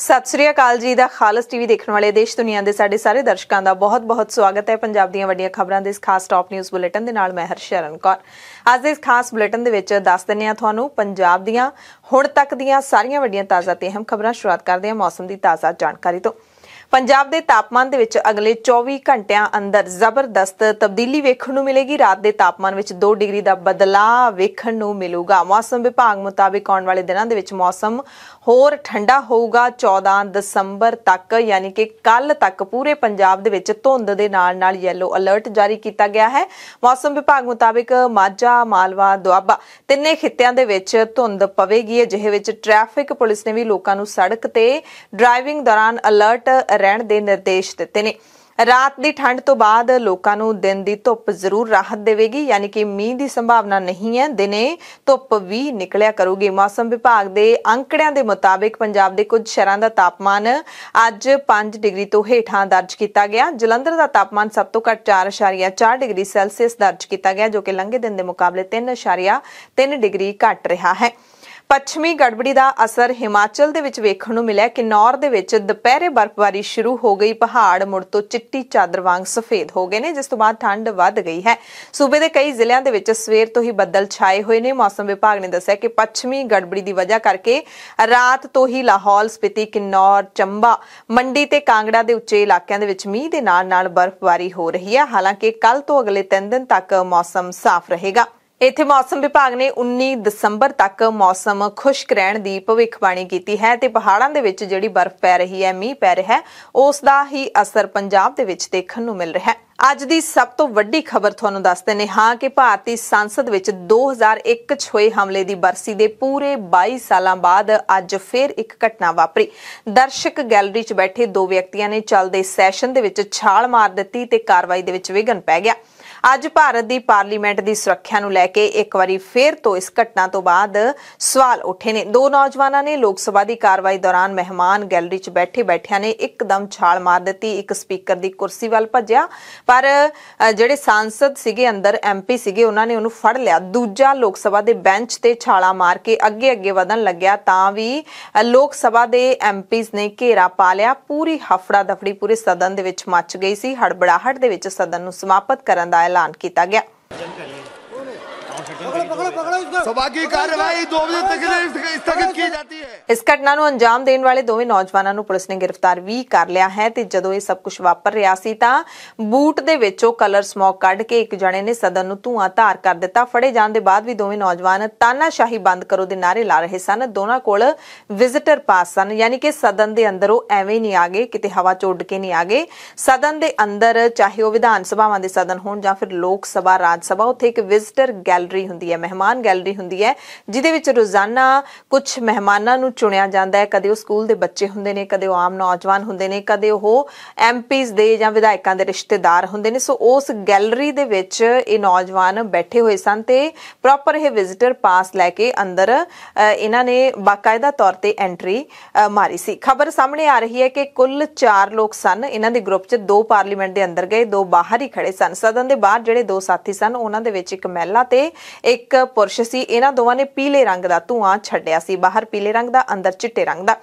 ਸਤਿ ਸ੍ਰੀ ਅਕਾਲ ਜੀ ਦਾ ਖਾਲਸ ਟੀਵੀ ਦੇਖਣ ਵਾਲੇ ਦੇਸ਼ ਦੁਨੀਆ ਦੇ ਸਾਡੇ ਸਾਰੇ ਦਰਸ਼ਕਾਂ ਦਾ ਬਹੁਤ-ਬਹੁਤ ਸਵਾਗਤ ਹੈ ਪੰਜਾਬ ਦੀਆਂ ਵੱਡੀਆਂ ਖਬਰਾਂ ਦੇ ਇਸ ਖਾਸ ਟਾਪ ਨਿਊਜ਼ ਬੁਲੇਟਿਨ ਦੇ ਨਾਲ ਮੈਂ ਹਰਸ਼ਰਨ ਕੌਰ ਅੱਜ ਦੇ ਇਸ ਖਾਸ ਬੁਲੇਟਿਨ ਦੇ ਵਿੱਚ ਦੱਸ ਦਿੰਨੇ ਆ ਤੁਹਾਨੂੰ ਪੰਜਾਬ ਦੀਆਂ ਹੁਣ ਤੱਕ ਦੀਆਂ ਸਾਰੀਆਂ ਵੱਡੀਆਂ ਤਾਜ਼ਾ ਤੇ ਅਹਿਮ ਖਬਰਾਂ ਸ਼ੁਰੂਆਤ ਕਰਦੇ ਹਾਂ ਮੌਸਮ ਦੀ ਤਾਜ਼ਾ ਜਾਣਕਾਰੀ ਤੋਂ ਪੰਜਾਬ ਦੇ ਤਾਪਮਾਨ ਦੇ ਵਿੱਚ ਅਗਲੇ 24 ਘੰਟਿਆਂ ਅੰਦਰ ਜ਼ਬਰਦਸਤ ਤਬਦੀਲੀ ਵੇਖਣ ਨੂੰ ਮਿਲੇਗੀ ਰਾਤ ਦੇ ਤਾਪਮਾਨ ਵਿੱਚ 2 ਡਿਗਰੀ ਦਾ ਬਦਲਾਅ ਵੇਖਣ ਨੂੰ ਮਿਲੂਗਾ ਮੌਸਮ ਵਿਭਾਗ ਮੁਤਾਬਕ ਆਉਣ ਵਾਲੇ ਦਿਨਾਂ ਦੇ ਵਿੱਚ ਮੌਸਮ ਹੋਰ ਠੰਡਾ ਹੋਊਗਾ 14 ਦਸੰਬਰ ਤੱਕ ਯਾਨੀ ਕਿ ਕੱਲ ਤੱਕ ਪੂਰੇ ਪੰਜਾਬ ਦੇ ਵਿੱਚ ਧੁੰਦ ਦੇ ਨਾਲ ਨਾਲ ਯੈਲੋ ਅਲਰਟ ਜਾਰੀ ਕੀਤਾ ਗਿਆ ਹੈ ਮੌਸਮ ਵਿਭਾਗ ਮੁਤਾਬਕ ਮਾਝਾ ਮਾਲਵਾ ਦੁਆਬਾ ਤਿੰਨੇ ਖਿੱਤਿਆਂ ਦੇ ਵਿੱਚ ਧੁੰਦ ਪਵੇਗੀ ਜਿਹੇ ਵਿੱਚ ਟ੍ਰੈਫਿਕ ਪੁਲਿਸ ਨੇ ਵੀ ਲੋਕਾਂ ਨੂੰ ਸੜਕ ਤੇ ਡਰਾਈਵਿੰਗ ਦੌਰਾਨ ਅਲਰਟ ਰਹਿਣ ਦੇ ਨਿਰਦੇਸ਼ ਦਿੱਤੇ ਨੇ ਰਾਤ ਦੀ ਠੰਡ ਤੋਂ ਬਾਅਦ ਲੋਕਾਂ ਨੂੰ ਦਿਨ ਦੀ ਧੁੱਪ ਜ਼ਰੂਰ ਰਾਹਤ ਦੇਵੇਗੀ ਯਾਨੀ ਕਿ ਮੀਂਹ ਦੀ ਸੰਭਾਵਨਾ ਨਹੀਂ ਹੈ ਦਿਨੇ ਧੁੱਪ ਵੀ ਨਿਕਲਿਆ ਕਰੂਗੀ ਮੌਸਮ ਵਿਭਾਗ ਦੇ ਅੰਕੜਿਆਂ ਦੇ ਮੁਤਾਬਿਕ ਪੰਜਾਬ ਦੇ ਕੁਝ ਸ਼ਹਿਰਾਂ ਦਾ ਤਾਪਮਾਨ ਅੱਜ 5 ਡਿਗਰੀ ਤੋਂ ਹੇਠਾਂ ਦਰਜ ਕੀਤਾ ਗਿਆ ਜਲੰਧਰ ਦਾ ਤਾਪਮਾਨ ਸਭ ਤੋਂ ਘੱਟ 4.4 ਡਿਗਰੀ ਸੈਲਸੀਅਸ ਦਰਜ ਕੀਤਾ ਗਿਆ ਜੋ ਕਿ ਲੰਘੇ ਦਿਨ ਦੇ ਮੁਕਾਬਲੇ 3.3 ਡਿਗਰੀ ਘੱਟ ਰਿਹਾ ਹੈ ਪੱਛਮੀ ਗੜਬੜੀ ਦਾ ਅਸਰ ਹਿਮਾਚਲ ਦੇ ਵਿੱਚ ਵੇਖਣ ਨੂੰ ਮਿਲਿਆ ਕਿ ਨੌਰ ਦੇ ਵਿੱਚ ਦੁਪਹਿਰੇ ਬਰਫ਼ਬਾਰੀ ਸ਼ੁਰੂ ਹੋ ਗਈ ਪਹਾੜ ਮੁੜ ਤੋਂ ਚਿੱਟੀ ਚਾਦਰ ਵਾਂਗ ਸਫੇਦ ਹੋ ਗਏ ਨੇ ਜਿਸ ਤੋਂ ਬਾਅਦ ਠੰਡ ਵੱਧ ਗਈ ਹੈ ਸੂਬੇ ਦੇ ਕਈ ਜ਼ਿਲ੍ਹਿਆਂ ਦੇ ਵਿੱਚ ਸਵੇਰ ਤੋਂ ਹੀ ਬੱਦਲ ਛਾਏ ਹੋਏ ਨੇ ਮੌਸਮ ਵਿਭਾਗ ਨੇ ਦੱਸਿਆ ਕਿ ਪੱਛਮੀ ਗੜਬੜੀ ਦੀ ਵਜ੍ਹਾ ਕਰਕੇ ਰਾਤ ਤੋਂ ਹੀ ਲਾਹੌਲ ਸਪਿਤੀ ਕਿਨੌਰ ਚੰਬਾ ਮੰਡੀ ਤੇ ਕਾਂਗੜਾ ਦੇ ਉੱਚੇ ਇਲਾਕਿਆਂ ਦੇ ਵਿੱਚ ਮੀਂਹ ਦੇ ਨਾਲ ਨਾਲ ਬਰਫ਼ਬਾਰੀ ਹੋ ਰਹੀ ਹੈ ਹਾਲਾਂਕਿ ਕੱਲ ਤੋਂ ਅਗਲੇ 3 ਦਿਨ ਤੱਕ ਮੌਸਮ ਸਾਫ਼ ਰਹੇਗਾ ਇਥੇ ਮੌਸਮ ਵਿਭਾਗ ਨੇ 19 ਦਸੰਬਰ ਤੱਕ ਮੌਸਮ ਖੁਸ਼ਕ ਰਹਿਣ ਦੀ ਭਵਿੱਖਬਾਣੀ ਕੀਤੀ ਹੈ ਤੇ ਪਹਾੜਾਂ ਦੇ ਵਿੱਚ ਜਿਹੜੀ ਬਰਫ਼ ਪੈ ਰਹੀ ਹੈ ਮੀਂਹ ਪੈ ਰਿਹਾ ਹੈ ਉਸ ਦਾ ਹੀ ਅਸਰ ਪੰਜਾਬ ਦੇ ਵਿੱਚ ਦੇਖਣ ਨੂੰ ਮਿਲ ਰਿਹਾ ਹੈ ਅੱਜ ਦੀ ਸਭ ਤੋਂ ਵੱਡੀ ਖਬਰ ਤੁਹਾਨੂੰ ਦੱਸਦੇ ਨੇ ਹਾਂ ਕਿ ਭਾਰਤੀ ਸੰਸਦ ਵਿੱਚ 2001 ਚ ਹੋਏ ਹਮਲੇ ਦੀ ਬਰਸੀ ਦੇ ਪੂਰੇ 22 ਸਾਲਾਂ ਬਾਅਦ ਅੱਜ ਫੇਰ ਇੱਕ ਘਟਨਾ ਵਾਪਰੀ ਦਰਸ਼ਕ ਗੈਲਰੀ 'ਚ ਬੈਠੇ ਦੋ ਵਿਅਕਤੀਆਂ ਨੇ ਚੱਲਦੇ ਸੈਸ਼ਨ ਦੇ ਵਿੱਚ ਛਾਲ ਮਾਰ ਦਿੱਤੀ ਤੇ ਕਾਰਵਾਈ ਦੇ ਵਿੱਚ ਵਿਘਨ ਪੈ ਗਿਆ ਅੱਜ ਭਾਰਤ ਦੀ ਪਾਰਲੀਮੈਂਟ ਦੀ ਸੁਰੱਖਿਆ ਨੂੰ ਲੈ ਕੇ ਇੱਕ ਵਾਰੀ ਫੇਰ ਤੋਂ ਇਸ ਘਟਨਾ ਤੋਂ ਬਾਅਦ ਸਵਾਲ ਉੱਠੇ ਨੇ ਦੋ ਨੌਜਵਾਨਾਂ ਨੇ ਲੋਕ ਸਭਾ ਦੀ ਕਾਰਵਾਈ ਦੌਰਾਨ ਮਹਿਮਾਨ ਗੈਲਰੀ 'ਚ ਬੈਠੇ ਬੈਠਿਆਂ ਨੇ ਇੱਕਦਮ ਛਾਲ ਮਾਰ ਦਿੱਤੀ ਇੱਕ ਸਪੀਕਰ ਦੀ ਕੁਰਸੀ ਵੱਲ ਭੱਜਿਆ ਪਰ ਜਿਹੜੇ ਸੰਸਦ ਸੀਗੇ ਅੰਦਰ ਐਮਪੀ ਸੀਗੇ ਉਹਨਾਂ ਨੇ ਉਹਨੂੰ ਫੜ ਲਿਆ ਦੂਜਾ ਲੋਕ ਸਭਾ ਦੇ ਬੈਂਚ ਤੇ ਛਾਲਾ ਮਾਰ ਕੇ ਅੱਗੇ ਅੱਗੇ ਵਧਣ ਲੱਗਿਆ ਤਾਂ ਵੀ ਲੋਕ ਸਭਾ ਦੇ ਐਮਪੀਜ਼ ਨੇ ਘੇਰਾ ਪਾ ਲਿਆ ਪੂਰੀ ਹਫੜਾ ਦਫੜੀ ਪੂਰੇ ਸਦਨ ਦੇ ਵਿੱਚ ਮੱਚ ਗਈ ਸੀ ਹੜਬੜਾਹਟ ਦੇ ਵਿੱਚ ਸਦਨ ਨੂੰ ਸਮਾਪਤ ਕਰਨ ਦਾ ਐਲਾਨ ਕੀਤਾ ਗਿਆ ਸੌਭਾਗੀ ਕਾਰਵਾਈ 2 ਵਜੇ ਤੱਕ ਸਥਗਿਤ ਕੀਤੀ ਜਾਂਦੀ ਹੈ ਇਸ ਘਟਨਾ ਨੂੰ ਅੰਜਾਮ ਦੇਣ ਵਾਲੇ ਦੋਵੇਂ ਨੌਜਵਾਨਾਂ ਨੂੰ ਪੁਲਿਸ ਨੇ ਗ੍ਰਿਫਤਾਰ ਵੀ ਕਰ ਲਿਆ ਹੈ ਤੇ ਜਦੋਂ ਇਹ ਸਭ ਕੁਝ ਵਾਪਰ ਰਿਹਾ ਸੀ ਤਾਂ ਬੂਟ ਦੇ ਵਿੱਚੋਂ ਕਲਰ ਸਮੋਕ ਕੱਢ ਕੇ ਇੱਕ ਜਣੇ ਨੇ ਸਦਨ ਨੂੰ ਧੂਆਂ ਧਾਰ ਕਰ ਦਿੱਤਾ ਫੜੇ ਜਾਣ ਦੇ ਬਾਅਦ ਵੀ ਦੋਵੇਂ ਨੌਜਵਾਨ ਤਾਨਾਸ਼ਾਹੀ ਬੰਦ ਕਰੋ ਦੇ ਨਾਰੇ ਲਾ ਰਹੇ ਸਨ ਦੋਨਾਂ ਕੋਲ ਵਿਜ਼ਿਟਰ ਪਾਸ ਸਨ ਯਾਨੀ ਕਿ ਸਦਨ ਦੇ ਅੰਦਰ ਉਹ ਐਵੇਂ ਨਹੀਂ ਆ ਗਏ ਕਿਤੇ ਹਵਾ ਚ ਉੱਡ ਕੇ ਨਹੀਂ ਆ ਗਏ ਸਦਨ ਦੇ ਅੰਦਰ ਚਾਹੇ ਉਹ ਵਿਧਾਨ ਸਭਾਵਾਂ ਦੇ ਸਦਨ ਹੋਣ ਜਾਂ ਫਿਰ ਲੋਕ ਸਭਾ ਰਾਜ ਸਭਾ ਉੱਥੇ ਇੱਕ ਵਿਜ਼ਿਟਰ ਗੈਲਰੀ ਹੁੰਦੀ ਹੈ ਮਹਿਮਾਨ ਗੈਲਰੀ ਹੁੰਦੀ ਹੈ ਜਿਦੇ ਵਿੱਚ ਰੋਜ਼ਾਨਾ ਕੁਝ ਮਹਿਮਾਨਾਂ ਨੂੰ ਚੁਣਿਆ ਜਾਂਦਾ ਹੈ ਕਦੇ ਉਹ ਸਕੂਲ ਦੇ ਬੱਚੇ ਹੁੰਦੇ ਨੇ ਕਦੇ ਉਹ ਆਮ ਨੌਜਵਾਨ ਹੁੰਦੇ ਨੇ ਕਦੇ ਉਹ ਐਮਪੀਜ਼ ਦੇ ਜਾਂ ਵਿਧਾਇਕਾਂ ਦੇ ਰਿਸ਼ਤੇਦਾਰ ਹੁੰਦੇ ਨੇ ਸੋ ਉਸ ਗੈਲਰੀ ਦੇ ਵਿੱਚ ਇਹ ਨੌਜਵਾਨ ਬੈਠੇ ਹੋਏ ਸਨ ਤੇ ਪ੍ਰੋਪਰ ਇਹ ਵਿਜ਼ਿਟਰ ਪਾਸ ਲੈ ਕੇ ਅੰਦਰ ਇਹਨਾਂ ਨੇ ਬਾਕਾਇਦਾ ਤੌਰ ਤੇ ਐਂਟਰੀ ਮਾਰੀ ਸੀ ਖਬਰ ਸਾਹਮਣੇ ਆ ਰਹੀ ਹੈ ਕਿ ਕੁੱਲ 4 ਲੋਕ ਸਨ ਇਹਨਾਂ ਦੇ ਗਰੁੱਪ 'ਚ ਦੋ ਪਾਰਲੀਮੈਂਟ ਦੇ ਅੰਦਰ ਗਏ ਦੋ ਬਾਹਰ ਹੀ ਖੜੇ ਸਨ ਸਦਨ ਦੇ ਬਾਹਰ ਜਿਹੜੇ ਦੋ ਸਾਥੀ ਸਨ ਉਹਨਾਂ ਦੇ ਵਿੱਚ ਇੱਕ ਮਹਿਲਾ ਤੇ ਇੱਕ ਇੱਕ ਪੁਰਸ਼ ਸੀ ਇਹਨਾਂ ਦੋਵਾਂ ਨੇ ਪੀਲੇ ਰੰਗ ਦਾ ਧੂਆਂ ਛੱਡਿਆ ਸੀ ਬਾਹਰ ਪੀਲੇ ਰੰਗ ਦਾ ਅੰਦਰ ਚਿੱਟੇ ਰੰਗ ਦਾ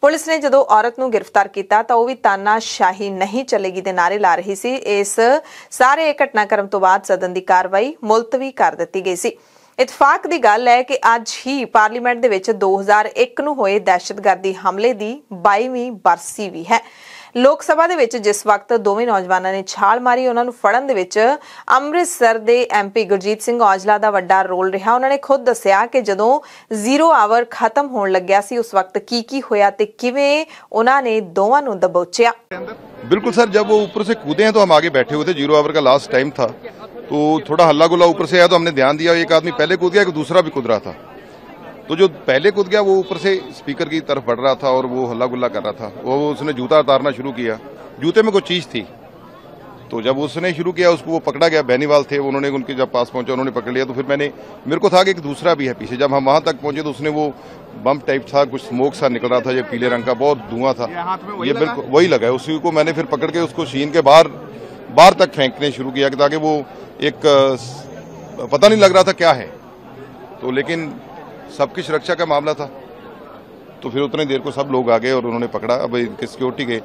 ਪੁਲਿਸ ਨੇ ਜਦੋਂ ਔਰਤ ਨੂੰ ਗ੍ਰਿਫਤਾਰ ਕੀਤਾ ਤਾਂ ਉਹ ਵੀ ਤਾਨਾ ਸ਼ਾਹੀ ਨਹੀਂ ਚੱਲੇਗੀ ਦੇ ਨਾਰੇ ਲਾ ਰਹੀ ਸੀ ਇਸ ਸਾਰੇ ਘਟਨਾਕ੍ਰਮ ਤੋਂ ਬਾਅਦ ਸਦਨ ਦੀ ਕਾਰਵਾਈ ਮੁਲਤਵੀ ਕਰ ਦਿੱਤੀ ਗਈ ਸੀ ਇਤਫਾਕ ਦੀ ਗੱਲ ਹੈ ਕਿ ਅੱਜ ਹੀ ਪਾਰਲੀਮੈਂਟ ਦੇ ਵਿੱਚ 2001 ਨੂੰ ਹੋਏ ਦਹਿਸ਼ਤਗਰਦੀ ਹਮਲੇ ਦੀ 22ਵੀਂ ਬਰਸੀ ਵੀ ਹੈ ਲੋਕ ਸਭਾ ਦੇ ਵਿੱਚ ਜਿਸ ਵਕਤ ਦੋਵੇਂ ਨੌਜਵਾਨਾਂ ਨੇ ਛਾਲ ਮਾਰੀ ਉਹਨਾਂ ਨੂੰ ਫੜਨ ਦੇ ਵਿੱਚ ਅੰਮ੍ਰਿਤਸਰ ਦੇ ਐਮਪੀ ਗੁਰਜੀਤ ਸਿੰਘ ਔਜਲਾ ਦਾ ਵੱਡਾ ਰੋਲ ਰਿਹਾ ਉਹਨਾਂ ਨੇ ਖੁਦ ਦੱਸਿਆ ਕਿ ਜਦੋਂ ਜ਼ੀਰੋ ਆਵਰ ਖਤਮ ਹੋਣ ਲੱਗਿਆ ਸੀ ਉਸ ਵਕਤ ਕੀ ਕੀ ਹੋਇਆ ਤੇ ਕਿਵੇਂ ਉਹਨਾਂ ਨੇ ਦੋਵਾਂ ਨੂੰ ਦਬੋਚਿਆ ਬਿਲਕੁਲ ਸਰ ਜਦ ਉਹ ਉੱਪਰ ਸੇ ਕੂਦੇ ਹਨ ਤਾਂ ਹਮ ਆਗੇ ਬੈਠੇ ਹੋਤੇ ਜ਼ੀਰੋ ਆਵਰ ਦਾ ਲਾਸਟ ਟਾਈਮ ਥਾ ਤੋ ਥੋੜਾ ਹੱਲਾ हल्ला गुल्ला ਸੇ ਆਇਆ ਤਾਂ तो हमने ਧਿਆਨ ਦਿਆ ਇੱਕ ਆਦਮੀ ਪਹਿਲੇ कूद ਗਿਆ ਇੱਕ ਦੂਸਰਾ ਵੀ कूद ਰਹਾ ਥਾ तो जो पहले कूद गया वो ऊपर से स्पीकर की तरफ बढ़ रहा था और वो हल्ला गुल्ला कर रहा था वो उसने जूता उतारना शुरू किया जूते में कोई चीज़ थी तो जब उसने शुरू किया उसको वो पकड़ा गया बैनीवाल थे उन्होंने उनके जब पास पहुंचा उन्होंने पकड़ लिया तो फिर मैंने मेरे को था कि एक दूसरा भी है पीछे जब हम वहां तक पहुंचे तो उसने वो बम्प टाइप था कुछ स्मोक सा निकल रहा था ये पीले रंग का बहुत धुआं था ये बिल्कुल वही लगा उसी को मैंने फिर पकड़ के उसको शीन के बाहर बाहर तक फेंकने शुरू किया ताकि वो एक पता नहीं लग रहा था क्या है तो लेकिन सबकी सुरक्षा का मामला था तो फिर उतने देर को सब लोग आ गए और उन्होंने पकड़ा अब इनकी सिक्योरिटी के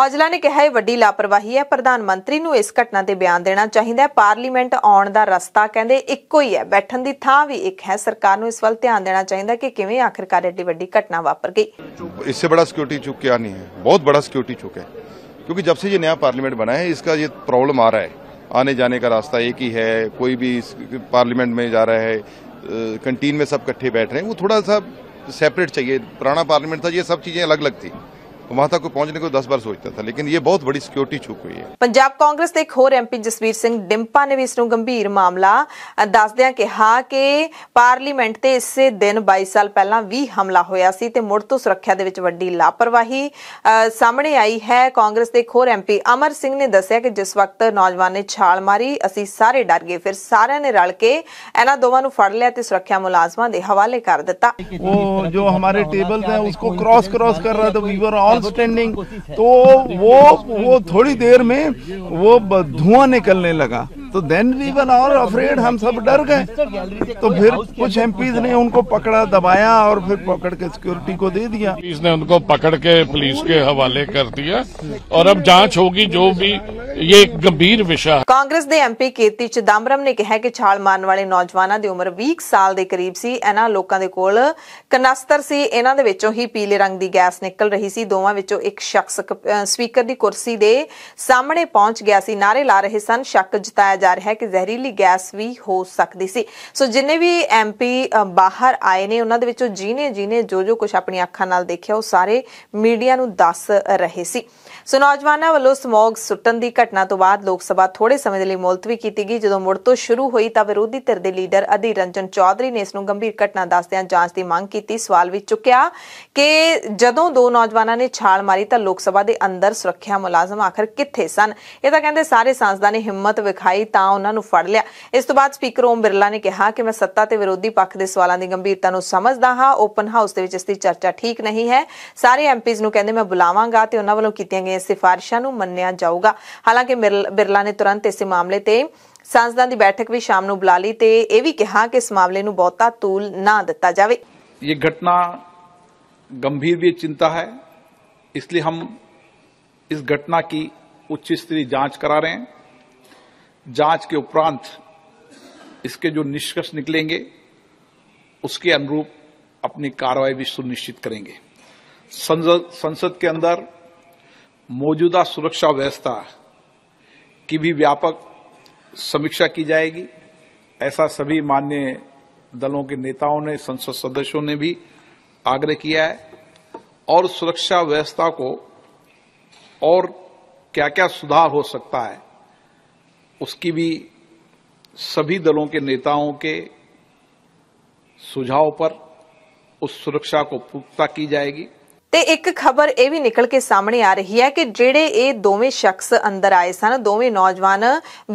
ਔਜਲਾ ਨੇ ਕਿਹਾ ਇਹ ਵੱਡੀ ਲਾਪਰਵਾਹੀ ਹੈ ਪ੍ਰਧਾਨ ਮੰਤਰੀ ਨੂੰ ਇਸ ਘਟਨਾ ਤੇ ਬਿਆਨ ਦੇਣਾ ਚਾਹੀਦਾ ਹੈ ਪਾਰਲੀਮੈਂਟ ਆਉਣ ਦਾ ਰਸਤਾ ਕਹਿੰਦੇ ਇੱਕੋ ਹੀ ਹੈ ਬੈਠਣ ਦੀ ਥਾਂ ਵੀ ਇੱਕ ਹੈ ਸਰਕਾਰ ਨੂੰ ਇਸ ਵੱਲ ਧਿਆਨ ਦੇਣਾ ਚਾਹੀਦਾ ਕਿ ਕਿਵੇਂ ਆਖਰਕਾਰ ਐਡੀ ਵੱਡੀ ਘਟਨਾ ਵਾਪਰ ਗਈ ਇਸ ਬੜਾ ਸਿਕਿਉਰਿਟੀ ਚੁੱਕ ਕਿਆ ਨਹੀਂ ਹੈ ਬਹੁਤ ਬੜਾ ਸਿਕਿਉਰਿਟੀ ਚੁੱਕ ਹੈ क्योंकि जब से ये नया पार्लियामेंट बना है इसका ਇਹ ਪ੍ਰੋਬਲਮ ਆ ਰਹਾ ਹੈ ਆਨੇ ਜਾਣੇ ਦਾ ਰਸਤਾ ਇੱਕ ਹੀ ਹੈ ਕੋਈ ਵੀ ਪਾਰਲੀਮੈਂਟ ਮੇ ਜਾ ਰਹਾ ਹੈ कंटीन में सब इकट्ठे बैठ रहे हैं वो थोड़ा सा सेपरेट चाहिए पुराना पार्लियामेंट था ये सब चीज़ें अलग अलग थी वहां ਕੋ ਪਹੁੰਚਨੇ ਕੋ 10 ਬਾਰ ਸੋਚਦਾ ਥਾ ਲੇਕਿਨ ਇਹ ਬਹੁਤ ਬੜੀ ਸਿਕਿਉਰਿਟੀ ਚੁੱਕ ਹੋਈ ਹੈ ਪੰਜਾਬ ਕਾਂਗਰਸ ਦੇ ਇੱਕ ਹੋਰ ਐਮਪੀ ਜਸਵੀਰ ਸਿੰਘ ਡਿੰਪਾ ਨੇ ਵੀ ਇਸ ਨੂੰ ਗੰਭੀਰ ਮਾਮਲਾ ਦੱਸਦਿਆਂ ਕਿਹਾ ਕਿ ਪਾਰਲੀਮੈਂਟ ਤੇ ਇਸੇ ਦਿਨ 22 ਸਾਲ ਪਹਿਲਾਂ ਵੀ ਹਮਲਾ ਹੋਇਆ ਸੀ ਤੇ ਮੁੜ ਤੋਂ ਸੁਰੱਖਿਆ ਦੇ ਵਿੱਚ ਵੱਡੀ ਲਾਪਰਵਾਹੀ ਸਾਹਮਣੇ ਆਈ ਹੈ ਕਾਂਗਰਸ ਦੇ ਇੱਕ ਹੋਰ ਐਮਪੀ ਅਮਰ ਸਿੰਘ ਨੇ ਦੱਸਿਆ ਕਿ ਜਿਸ ਵਕਤ ਨੌਜਵਾਨ ਨੇ ਛਾਲ ਮਾਰੀ ਅਸੀਂ ਸਾਰੇ ਡਰ ਗਏ ਫਿਰ ਸਾਰਿਆਂ ਨੇ ਰਲ ਕੇ ਇਹਨਾਂ ਦੋਵਾਂ ਨੂੰ ਫੜ ਲਿਆ ਤੇ ਸੁਰੱਖਿਆ ਮੁਲਾਜ਼ਮਾਂ ਦੇ ਹਵਾਲੇ ਕਰ ਦਿੱਤਾ ਉਹ ਜੋ ਹਮਾਰੇ ਟੇਬਲ ਹੈ ਉਸਕੋ ਕ੍ਰਾਸ ਕ੍ਰਾਸ ਕਰ ਰਹਾ ਤਾਂ ਵੀ ਵਰ ਆਲ स्टैंडिंग तो वो वो थोड़ी देर में वो धुआं निकलने लगा तो देन वी वन और अफ्रेड हम सब डर गए तो फिर कुछ एमपीज ने उनको पकड़ा दबाया और फिर पकड़ के सिक्योरिटी को दे दिया पुलिस ने उनको पकड़ के पुलिस के हवाले कर दिया और अब जांच होगी जो भी ये ਇੱਕ ਗੰਭੀਰ ਵਿਸ਼ਾ ਹੈ ਕਾਂਗਰਸ ਦੇ ਐਮਪੀ ਕੇਤੀ ਚਿਦੰਬਰਮ ਨੇ ਕਿਹਾ ਕਿ ਛਾਲ ਮਾਰਨ ਵਾਲੇ ਨੌਜਵਾਨਾਂ ਦੀ ਉਮਰ 20 ਸਾਲ ਦੇ ਕਰੀਬ ਸੀ ਇਹਨਾਂ ਲੋਕਾਂ ਦੇ ਕੋਲ ਕਨਸਤਰ ਸੀ ਇਹਨਾਂ ਦੇ ਵਿੱਚੋਂ ਹੀ ਪੀਲੇ ਰੰਗ ਦੀ ਗੈਸ ਨਿਕਲ ਰਹੀ ਸੀ ਦੋਵਾਂ ਵਿੱਚੋਂ ਇੱਕ ਸ਼ਖਸ ਸਪੀਕਰ ਦੀ ਕੁਰਸੀ ਦੇ ਸਾਹਮਣੇ ਪਹੁੰਚ ਗਿਆ ਸੀ ਨਾਰੇ ਲਾ ਰਹੇ ਸਨ ਸ਼ੱਕ ਜਤਾਇਆ ਜਾ ਰਿਹਾ ਹੈ ਕਿ ਜ਼ਹਿਰੀਲੀ ਗੈਸ ਵੀ ਹੋ ਸਕਦੀ ਸੀ ਸੋ ਜਿੰਨੇ ਵੀ ਐਮਪੀ ਬਾਹਰ ਆਏ ਨੇ ਉਹਨਾਂ ਦੇ ਵਿੱਚੋਂ ਜੀਨੇ ਜੀਨੇ ਜੋ ਜੋ ਕੁਝ ਆਪਣੀ ਅੱਖਾਂ ਨਾਲ ਦੇਖਿਆ ਉਹ ਸਾਰੇ ਮੀਡੀਆ ਨੂੰ ਦੱਸ ਰਹੇ ਸੀ ਸੋ ਨੌਜਵਾਨਾਂ ਵੱਲੋਂ ਸਮੋਗ ਸੁੱਟਣ ਦੀ ਘਟਨਾ ਤੋਂ ਬਾਅਦ ਲੋਕ ਸਭਾ ਥੋੜੇ ਸਮੇਂ ਦੇ ਲਈ ਮੁਲਤਵੀ ਕੀਤੀ ਗਈ ਜਦੋਂ ਮੁੜ ਤੋਂ ਸ਼ੁਰੂ ਹੋਈ ਤਾਂ ਵਿਰੋਧੀ ਧਿਰ ਦੇ ਲੀਡਰ ਅਧੀਰ ਰੰਜਨ ਚੌਧਰੀ ਨੇ ਇਸ ਨੂੰ ਗੰਭੀਰ ਘਟਨਾ ਦੱਸਦਿਆਂ ਜਾਂਚ ਦੀ ਮੰਗ ਕੀਤੀ ਸਵਾਲ ਵੀ ਚੁੱਕਿਆ ਕਿ ਜਦੋਂ ਦੋ ਨੌਜਵਾਨਾਂ ਨੇ ਛਾਲ ਮਾਰੀ ਤਾਂ ਲੋਕ ਸਭਾ ਦੇ ਅੰਦਰ ਸੁਰੱਖਿਆ ਮੁਲਾਜ਼ਮ ਆਖਰ ਕਿੱਥੇ ਸਨ ਇਹ ਤਾਂ ਕਹਿੰਦੇ ਸਾਰੇ ਸਾਂਸਦਾਂ ਨੇ ਹਿੰਮਤ ਵਿਖਾਈ ਤਾਂ ਉਹਨਾਂ ਨੂੰ ਫੜ ਲਿਆ ਇਸ ਤੋਂ ਬਾਅਦ ਸਪੀਕਰ ਓਮ ਬਿਰਲਾ ਨੇ ਕਿਹਾ ਕਿ ਮੈਂ ਸੱਤਾ ਤੇ ਵਿਰੋਧੀ ਪੱਖ ਦੇ ਸਵਾਲਾਂ ਦੀ ਗੰਭੀਰਤਾ ਨੂੰ ਸਮਝਦਾ ਹਾਂ ਓਪਨ ਹਾਊਸ ਦੇ ਵਿੱਚ ਇਸ ਦੀ ਚਰਚਾ ਠੀਕ ਨਹੀਂ ਹੈ ਸਾਰੇ ਐਮਪੀਜ਼ ਨੂੰ ਕਹਿੰਦੇ ਮੈਂ ਬੁਲਾਵਾਂਗਾ ਤੇ ਉਹਨਾਂ ਵੱਲੋਂ ਕੀਤੀਆਂ ਗਈਆਂ ਸਿਫਾਰਿਸ਼ਾਂ मनिया जाऊगा हालांकि ਹਾਲਾਂਕਿ बिरला ने तुरंत इस मामले से ਸਾਂਸਦਾਂ की बैठक भी शाम को बुला ली ਤੇ भी कहा कि इस मामले ਮਾਮਲੇ बहुता तूल ना दिता जाए ये घटना गंभीर भी चिंता है इसलिए हम इस घटना की उच्च स्तरीय जांच करा रहे हैं जांच के उपरांत इसके जो निष्कर्ष निकलेंगे उसके अनुरूप अपनी कार्रवाई भी सुनिश्चित करेंगे संसद के अंदर मौजूदा सुरक्षा व्यवस्था की भी व्यापक समीक्षा की जाएगी ऐसा सभी मान्य दलों के नेताओं ने संसद सदस्यों ने भी आग्रह किया है और सुरक्षा व्यवस्था को और क्या क्या सुधार हो सकता है उसकी भी सभी दलों के नेताओं के सुझाव पर उस सुरक्षा को पुख्ता की जाएगी ਤੇ ਇੱਕ ਖਬਰ ਇਹ ਵੀ ਨਿਕਲ ਕੇ ਸਾਹਮਣੇ ਆ ਰਹੀ ਹੈ ਕਿ ਜਿਹੜੇ ਇਹ ਦੋਵੇਂ ਸ਼ਖਸ ਅੰਦਰ ਆਏ ਸਨ ਦੋਵੇਂ ਨੌਜਵਾਨ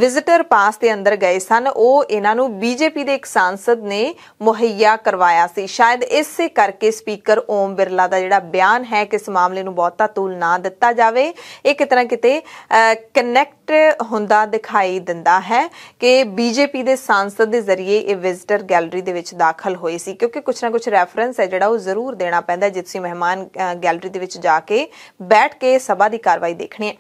ਵਿਜ਼ਿਟਰ ਪਾਸ ਦੇ ਅੰਦਰ ਗਏ ਸਨ ਉਹ ਇਹਨਾਂ ਨੂੰ ਬੀਜੇਪੀ ਦੇ ਇੱਕ ਸਾਂਸਦ ਨੇ ਮੁਹੱਈਆ ਕਰਵਾਇਆ ਸੀ ਸ਼ਾਇਦ ਇਸੇ ਕਰਕੇ ਸਪੀਕਰ ਓਮ ਬਿਰਲਾ ਦਾ ਜਿਹੜਾ ਬਿਆਨ ਹੈ ਕਿ ਇਸ ਮਾਮਲੇ ਨੂੰ ਬਹੁਤਾ ਤੂਲ ਨਾ ਦਿੱਤਾ ਜਾਵੇ ਇਹ ਕਿਤਨਾ ਕਿਤੇ ਕਨੈਕਟ ਹੁੰਦਾ ਦਿਖਾਈ ਦਿੰਦਾ ਹੈ ਕਿ ਬੀਜੇਪੀ ਦੇ ਸਾਂਸਦ ਦੇ ਜ਼ਰੀਏ ਇਹ ਵਿਜ਼ਿਟਰ ਗੈਲਰੀ ਦੇ ਵਿੱਚ ਦਾਖਲ ਹੋਏ ਸੀ ਕਿਉਂਕਿ ਕੁਝ ਨਾ ਕੁਝ ਰੈਫਰੈਂਸ ਹੈ ਜਿਹੜਾ ਉਹ ਜ਼ਰੂਰ ਦੇਣਾ ਪੈਂਦਾ ਜਿਤਸੀ ਮਹਿਮਾਨ ਗੈਲਰੀ ਦੇ ਵਿੱਚ ਜਾ ਕੇ ਬੈਠ ਕੇ ਸਭਾ ਦੀ ਕਾਰਵਾਈ ਦੇਖਣੀ ਹੈ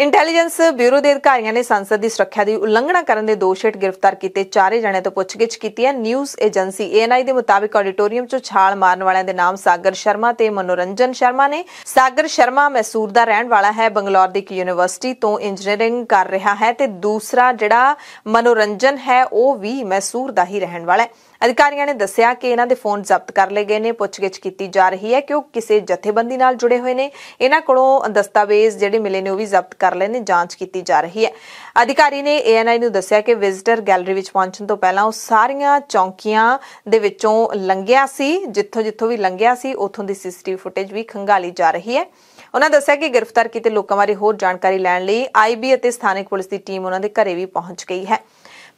ਇੰਟੈਲੀਜੈਂਸ ਬਿਊਰੋ ਦੇ ਅਧਿਕਾਰੀਆਂ ਨੇ ਸੰਸਦ ਦੀ ਸੁਰੱਖਿਆ ਦੀ ਉਲੰਘਣਾ ਕਰਨ ਦੇ ਦੋਸ਼ ਹੇਠ ਗ੍ਰਿਫਤਾਰ ਕੀਤੇ ਚਾਰੇ ਜਣਿਆਂ ਤੋਂ ਪੁੱਛਗਿੱਛ ਕੀਤੀ ਹੈ ਨਿਊਜ਼ ਏਜੰਸੀ ਏਐਨਆਈ ਦੇ ਮੁਤਾਬਿਕ ਆਡੀਟੋਰੀਅਮ 'ਚੋਂ ਛਾਲ ਮਾਰਨ ਵਾਲਿਆਂ ਦੇ ਨਾਮ ਸਾਗਰ ਸ਼ਰਮਾ ਤੇ ਮਨੋਰੰਜਨ ਸ਼ਰਮਾ ਨੇ ਸਾਗਰ ਸ਼ਰਮਾ ਮੈਸੂਰ ਦਾ ਰਹਿਣ ਵਾਲਾ ਹੈ ਬੰਗਲੌਰ ਦੀ ਇੱਕ ਯੂਨੀਵਰਸਿਟੀ ਤੋਂ ਇੰਜੀਨੀਅਰਿੰਗ ਕਰ ਰਿਹਾ ਹੈ ਤੇ ਦੂਸਰਾ ਜਿਹੜਾ ਮਨੋਰੰਜਨ ਹੈ ਉਹ ਵੀ ਮੈਸੂਰ ਦਾ ਹੀ ਰਹਿਣ ਵਾਲਾ ਹੈ ਅਧਿਕਾਰੀਆਂ ਨੇ ਦੱਸਿਆ ਕਿ ਇਹਨਾਂ ਦੇ ਫੋਨ ਜ਼ਬਤ ਕਰ ਲਏ ਗਏ ਨੇ ਪੁੱਛਗਿੱਛ ਕੀਤੀ ਜਾ ਰਹੀ ਹੈ ਕਿ ਉਹ ਕਿਸੇ ਜਥੇਬੰਦੀ ਨਾਲ ਜੁੜੇ ਹੋਏ ਨੇ ਇਹਨਾਂ ਕੋਲੋਂ ਦਸਤਾਵੇਜ਼ ਜਿਹੜੇ ਮਿਲੇ ਨੇ ਉਹ ਵੀ ਜ਼ਬਤ ਕਰ ਲਏ ਨੇ ਜਾਂਚ ਕੀਤੀ ਜਾ ਰਹੀ ਹੈ ਅਧਿਕਾਰੀ ਨੇ ਏਐਨਆਈ ਨੂੰ ਦੱਸਿਆ ਕਿ ਵਿਜ਼ਟਰ ਗੈਲਰੀ ਵਿੱਚ ਪਹੁੰਚਣ ਤੋਂ ਪਹਿਲਾਂ ਉਹ ਸਾਰੀਆਂ ਚੌਂਕੀਆਂ ਦੇ ਵਿੱਚੋਂ ਲੰਘਿਆ ਸੀ ਜਿੱਥੋਂ ਜਿੱਥੋਂ ਵੀ ਲੰਘਿਆ ਸੀ ਉਥੋਂ ਦੀ ਸੀਸੀਟੀਵੀ ਫੁਟੇਜ ਵੀ ਖੰਗਾਲੀ ਜਾ ਰਹੀ ਹੈ ਉਹਨਾਂ ਦੱਸਿਆ ਕਿ ਗ੍ਰਿਫਤਾਰ ਕੀਤੇ ਲੋਕਾਂ ਬਾਰੇ ਹੋਰ ਜਾਣਕਾਰੀ ਲੈਣ ਲਈ ਆਈਬੀ ਅਤੇ ਸਥਾਨਕ ਪੁਲਿਸ ਦੀ ਟੀਮ ਉਹਨਾਂ ਦੇ ਘਰੇ ਵੀ ਪਹੁੰਚ ਗਈ ਹੈ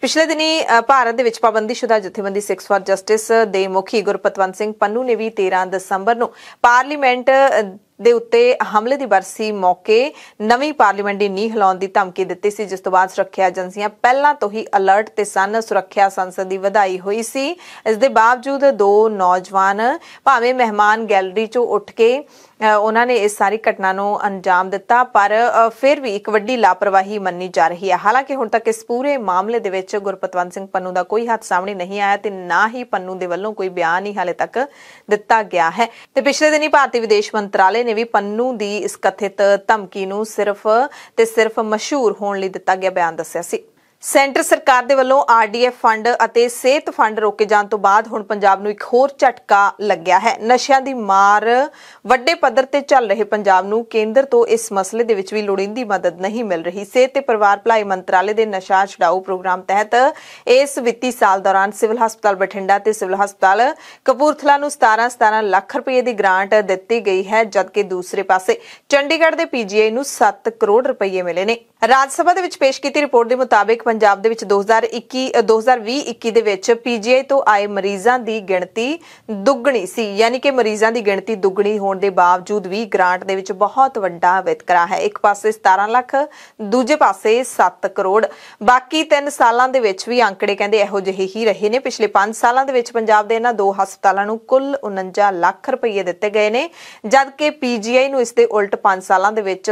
ਪਿਛਲੇ ਦਿਨੀ ਭਾਰਤ ਦੇ ਵਿੱਚ ਪਾਬੰਦੀਸ਼ੁਦਾ ਜਥੇਬੰਦੀ ਸਿਕਸ ਫਾਰ ਜਸਟਿਸ ਦੇ ਮੁਖੀ ਗੁਰਪਤਵੰਤ ਸਿੰਘ ਪੰਨੂ ਨੇ ਵੀ 13 ਦਸੰਬਰ ਨੂੰ ਪਾਰਲੀਮੈਂਟ ਦੇ ਉੱਤੇ ਹਮਲੇ ਦੀ ਬਰਸੀ ਮੌਕੇ ਨਵੀਂ ਪਾਰਲੀਮੈਂਟ ਦੀ ਨੀਂਹ ਹਿਲਾਉਣ ਦੀ ਧਮਕੀ ਦਿੱਤੀ ਸੀ ਜਿਸ ਤੋਂ ਬਾਅਦ ਸੁਰੱਖਿਆ ਏਜੰਸੀਆਂ ਪਹਿਲਾਂ ਤੋਂ ਹੀ ਅਲਰਟ ਤੇ ਸਨ ਸੁਰੱਖਿਆ ਸੰਸਦ ਦੀ ਵਧਾਈ ਹੋਈ ਸੀ ਇਸ ਦੇ ਬਾਵਜੂਦ ਦੋ ਨੌਜਵਾਨ ਭਾਵੇਂ ਮਹਿਮਾਨ ਗੈਲਰੀ ਚੋਂ ਉੱਠ ਕੇ ਉਹਨਾਂ ਨੇ ਇਸ ਸਾਰੀ ਘਟਨਾ ਨੂੰ ਅੰਜਾਮ ਦਿੱਤਾ ਪਰ ਫਿਰ ਵੀ ਇੱਕ ਵੱਡੀ ਲਾਪਰਵਾਹੀ ਮੰਨੀ ਜਾ ਰਹੀ ਹੈ ਹਾਲਾਂਕਿ ਹੁਣ ਤੱਕ ਇਸ ਪੂਰੇ ਮਾਮਲੇ ਦੇ ਵਿੱਚ ਗੁਰਪਤਵੰਤ ਸਿੰਘ ਪੰਨੂ ਦਾ ਕੋਈ ਹੱਥ ਸਾਹਮਣੇ ਨਹੀਂ ਆਇਆ ਤੇ ਨਾ ਹੀ ਪੰਨੂ ਦੇ ਵੱਲੋਂ ਕੋਈ ਬਿਆਨ ਹੀ ਹਾਲੇ ਤੱਕ ਦਿੱਤਾ ਗਿਆ ਹੈ ਤੇ ਪਿਛਲੇ ਦਿਨੀ ਭਾਰਤੀ ਵਿਦੇਸ਼ ਮੰਤਰਾਲੇ ਨੇ ਨੇ ਵੀ ਪੰਨੂ ਦੀ ਇਸ ਕਥਿਤ ਧਮਕੀ ਨੂੰ ਸਿਰਫ ਤੇ ਸਿਰਫ ਮਸ਼ਹੂਰ ਹੋਣ ਲਈ ਦਿੱਤਾ ਗਿਆ ਬਿਆਨ ਦੱਸਿਆ ਸੀ ਸੈਂਟਰ ਸਰਕਾਰ ਦੇ ਵੱਲੋਂ ਆਰਡੀਐਫ ਫੰਡ ਅਤੇ ਸਿਹਤ ਫੰਡ ਰੋਕੇ ਜਾਣ ਤੋਂ ਬਾਅਦ ਹੁਣ ਪੰਜਾਬ ਨੂੰ ਇੱਕ ਹੋਰ ਝਟਕਾ ਲੱਗਿਆ ਹੈ ਨਸ਼ਿਆਂ ਦੀ ਮਾਰ ਵੱਡੇ ਪੱਧਰ ਤੇ ਚੱਲ ਰਹੇ ਪੰਜਾਬ ਨੂੰ ਕੇਂਦਰ ਤੋਂ ਇਸ ਮਸਲੇ ਦੇ ਵਿੱਚ ਵੀ ਲੋੜੀਂਦੀ ਮਦਦ ਨਹੀਂ ਮਿਲ ਰਹੀ ਸਿਹਤ ਤੇ ਪਰਿਵਾਰ ਭਲਾਈ ਮੰਤਰਾਲੇ ਦੇ ਨਸ਼ਾ ਛਡਾਊ ਪ੍ਰੋਗਰਾਮ ਤਹਿਤ ਇਸ ਵਿੱਤੀ ਸਾਲ ਦੌਰਾਨ ਸਿਵਲ ਹਸਪਤਾਲ ਬਠਿੰਡਾ ਤੇ ਸਿਵਲ ਹਸਪਤਾਲ ਕਪੂਰਥਲਾ ਨੂੰ 17 17 ਲੱਖ ਰੁਪਏ ਦੀ ਗ੍ਰਾਂਟ ਦਿੱਤੀ ਗਈ ਹੈ ਜਦਕਿ ਦੂਸਰੇ ਪਾਸੇ ਚੰਡੀਗੜ੍ਹ ਦੇ ਪੀਜੀਆਈ ਨੂੰ 7 ਕਰੋੜ ਰੁਪਏ ਮਿਲੇ ਨੇ ਰਾਜ ਸਭਾ ਦੇ ਵਿੱਚ ਪੇਸ਼ ਕੀਤੀ ਰਿਪੋਰਟ ਦੇ ਮੁਤਾਬਕ ਪੰਜਾਬ ਦੇ ਵਿੱਚ 2021 2020-21 ਦੇ ਵਿੱਚ ਪੀਜੀਆਈ ਤੋਂ ਆਏ ਮਰੀਜ਼ਾਂ ਦੀ ਗਿਣਤੀ ਦੁੱਗਣੀ ਸੀ ਯਾਨੀ ਕਿ ਮਰੀਜ਼ਾਂ ਦੀ ਗਿਣਤੀ ਦੁੱਗਣੀ ਹੋਣ ਦੇ ਬਾਵਜੂਦ ਵੀ ਗ੍ਰਾਂਟ ਦੇ ਵਿੱਚ ਬਹੁਤ ਵੱਡਾ ਵਿਤਕਰਾ ਹੈ ਇੱਕ ਪਾਸੇ 17 ਲੱਖ ਦੂਜੇ ਪਾਸੇ 7 ਕਰੋੜ ਬਾਕੀ 3 ਸਾਲਾਂ ਦੇ ਵਿੱਚ ਵੀ ਅੰਕੜੇ ਕਹਿੰਦੇ ਇਹੋ ਜਿਹੇ ਹੀ ਰਹੇ ਨੇ ਪਿਛਲੇ 5 ਸਾਲਾਂ ਦੇ ਵਿੱਚ ਪੰਜਾਬ ਦੇ ਇਹਨਾਂ ਦੋ ਹਸਪਤਾਲਾਂ ਨੂੰ ਕੁੱਲ 49 ਲੱਖ ਰੁਪਏ ਦਿੱਤੇ ਗਏ ਨੇ ਜਦਕਿ ਪੀਜੀਆਈ ਨੂੰ ਇਸ ਦੇ ਉਲਟ 5 ਸਾਲਾਂ ਦੇ ਵਿੱਚ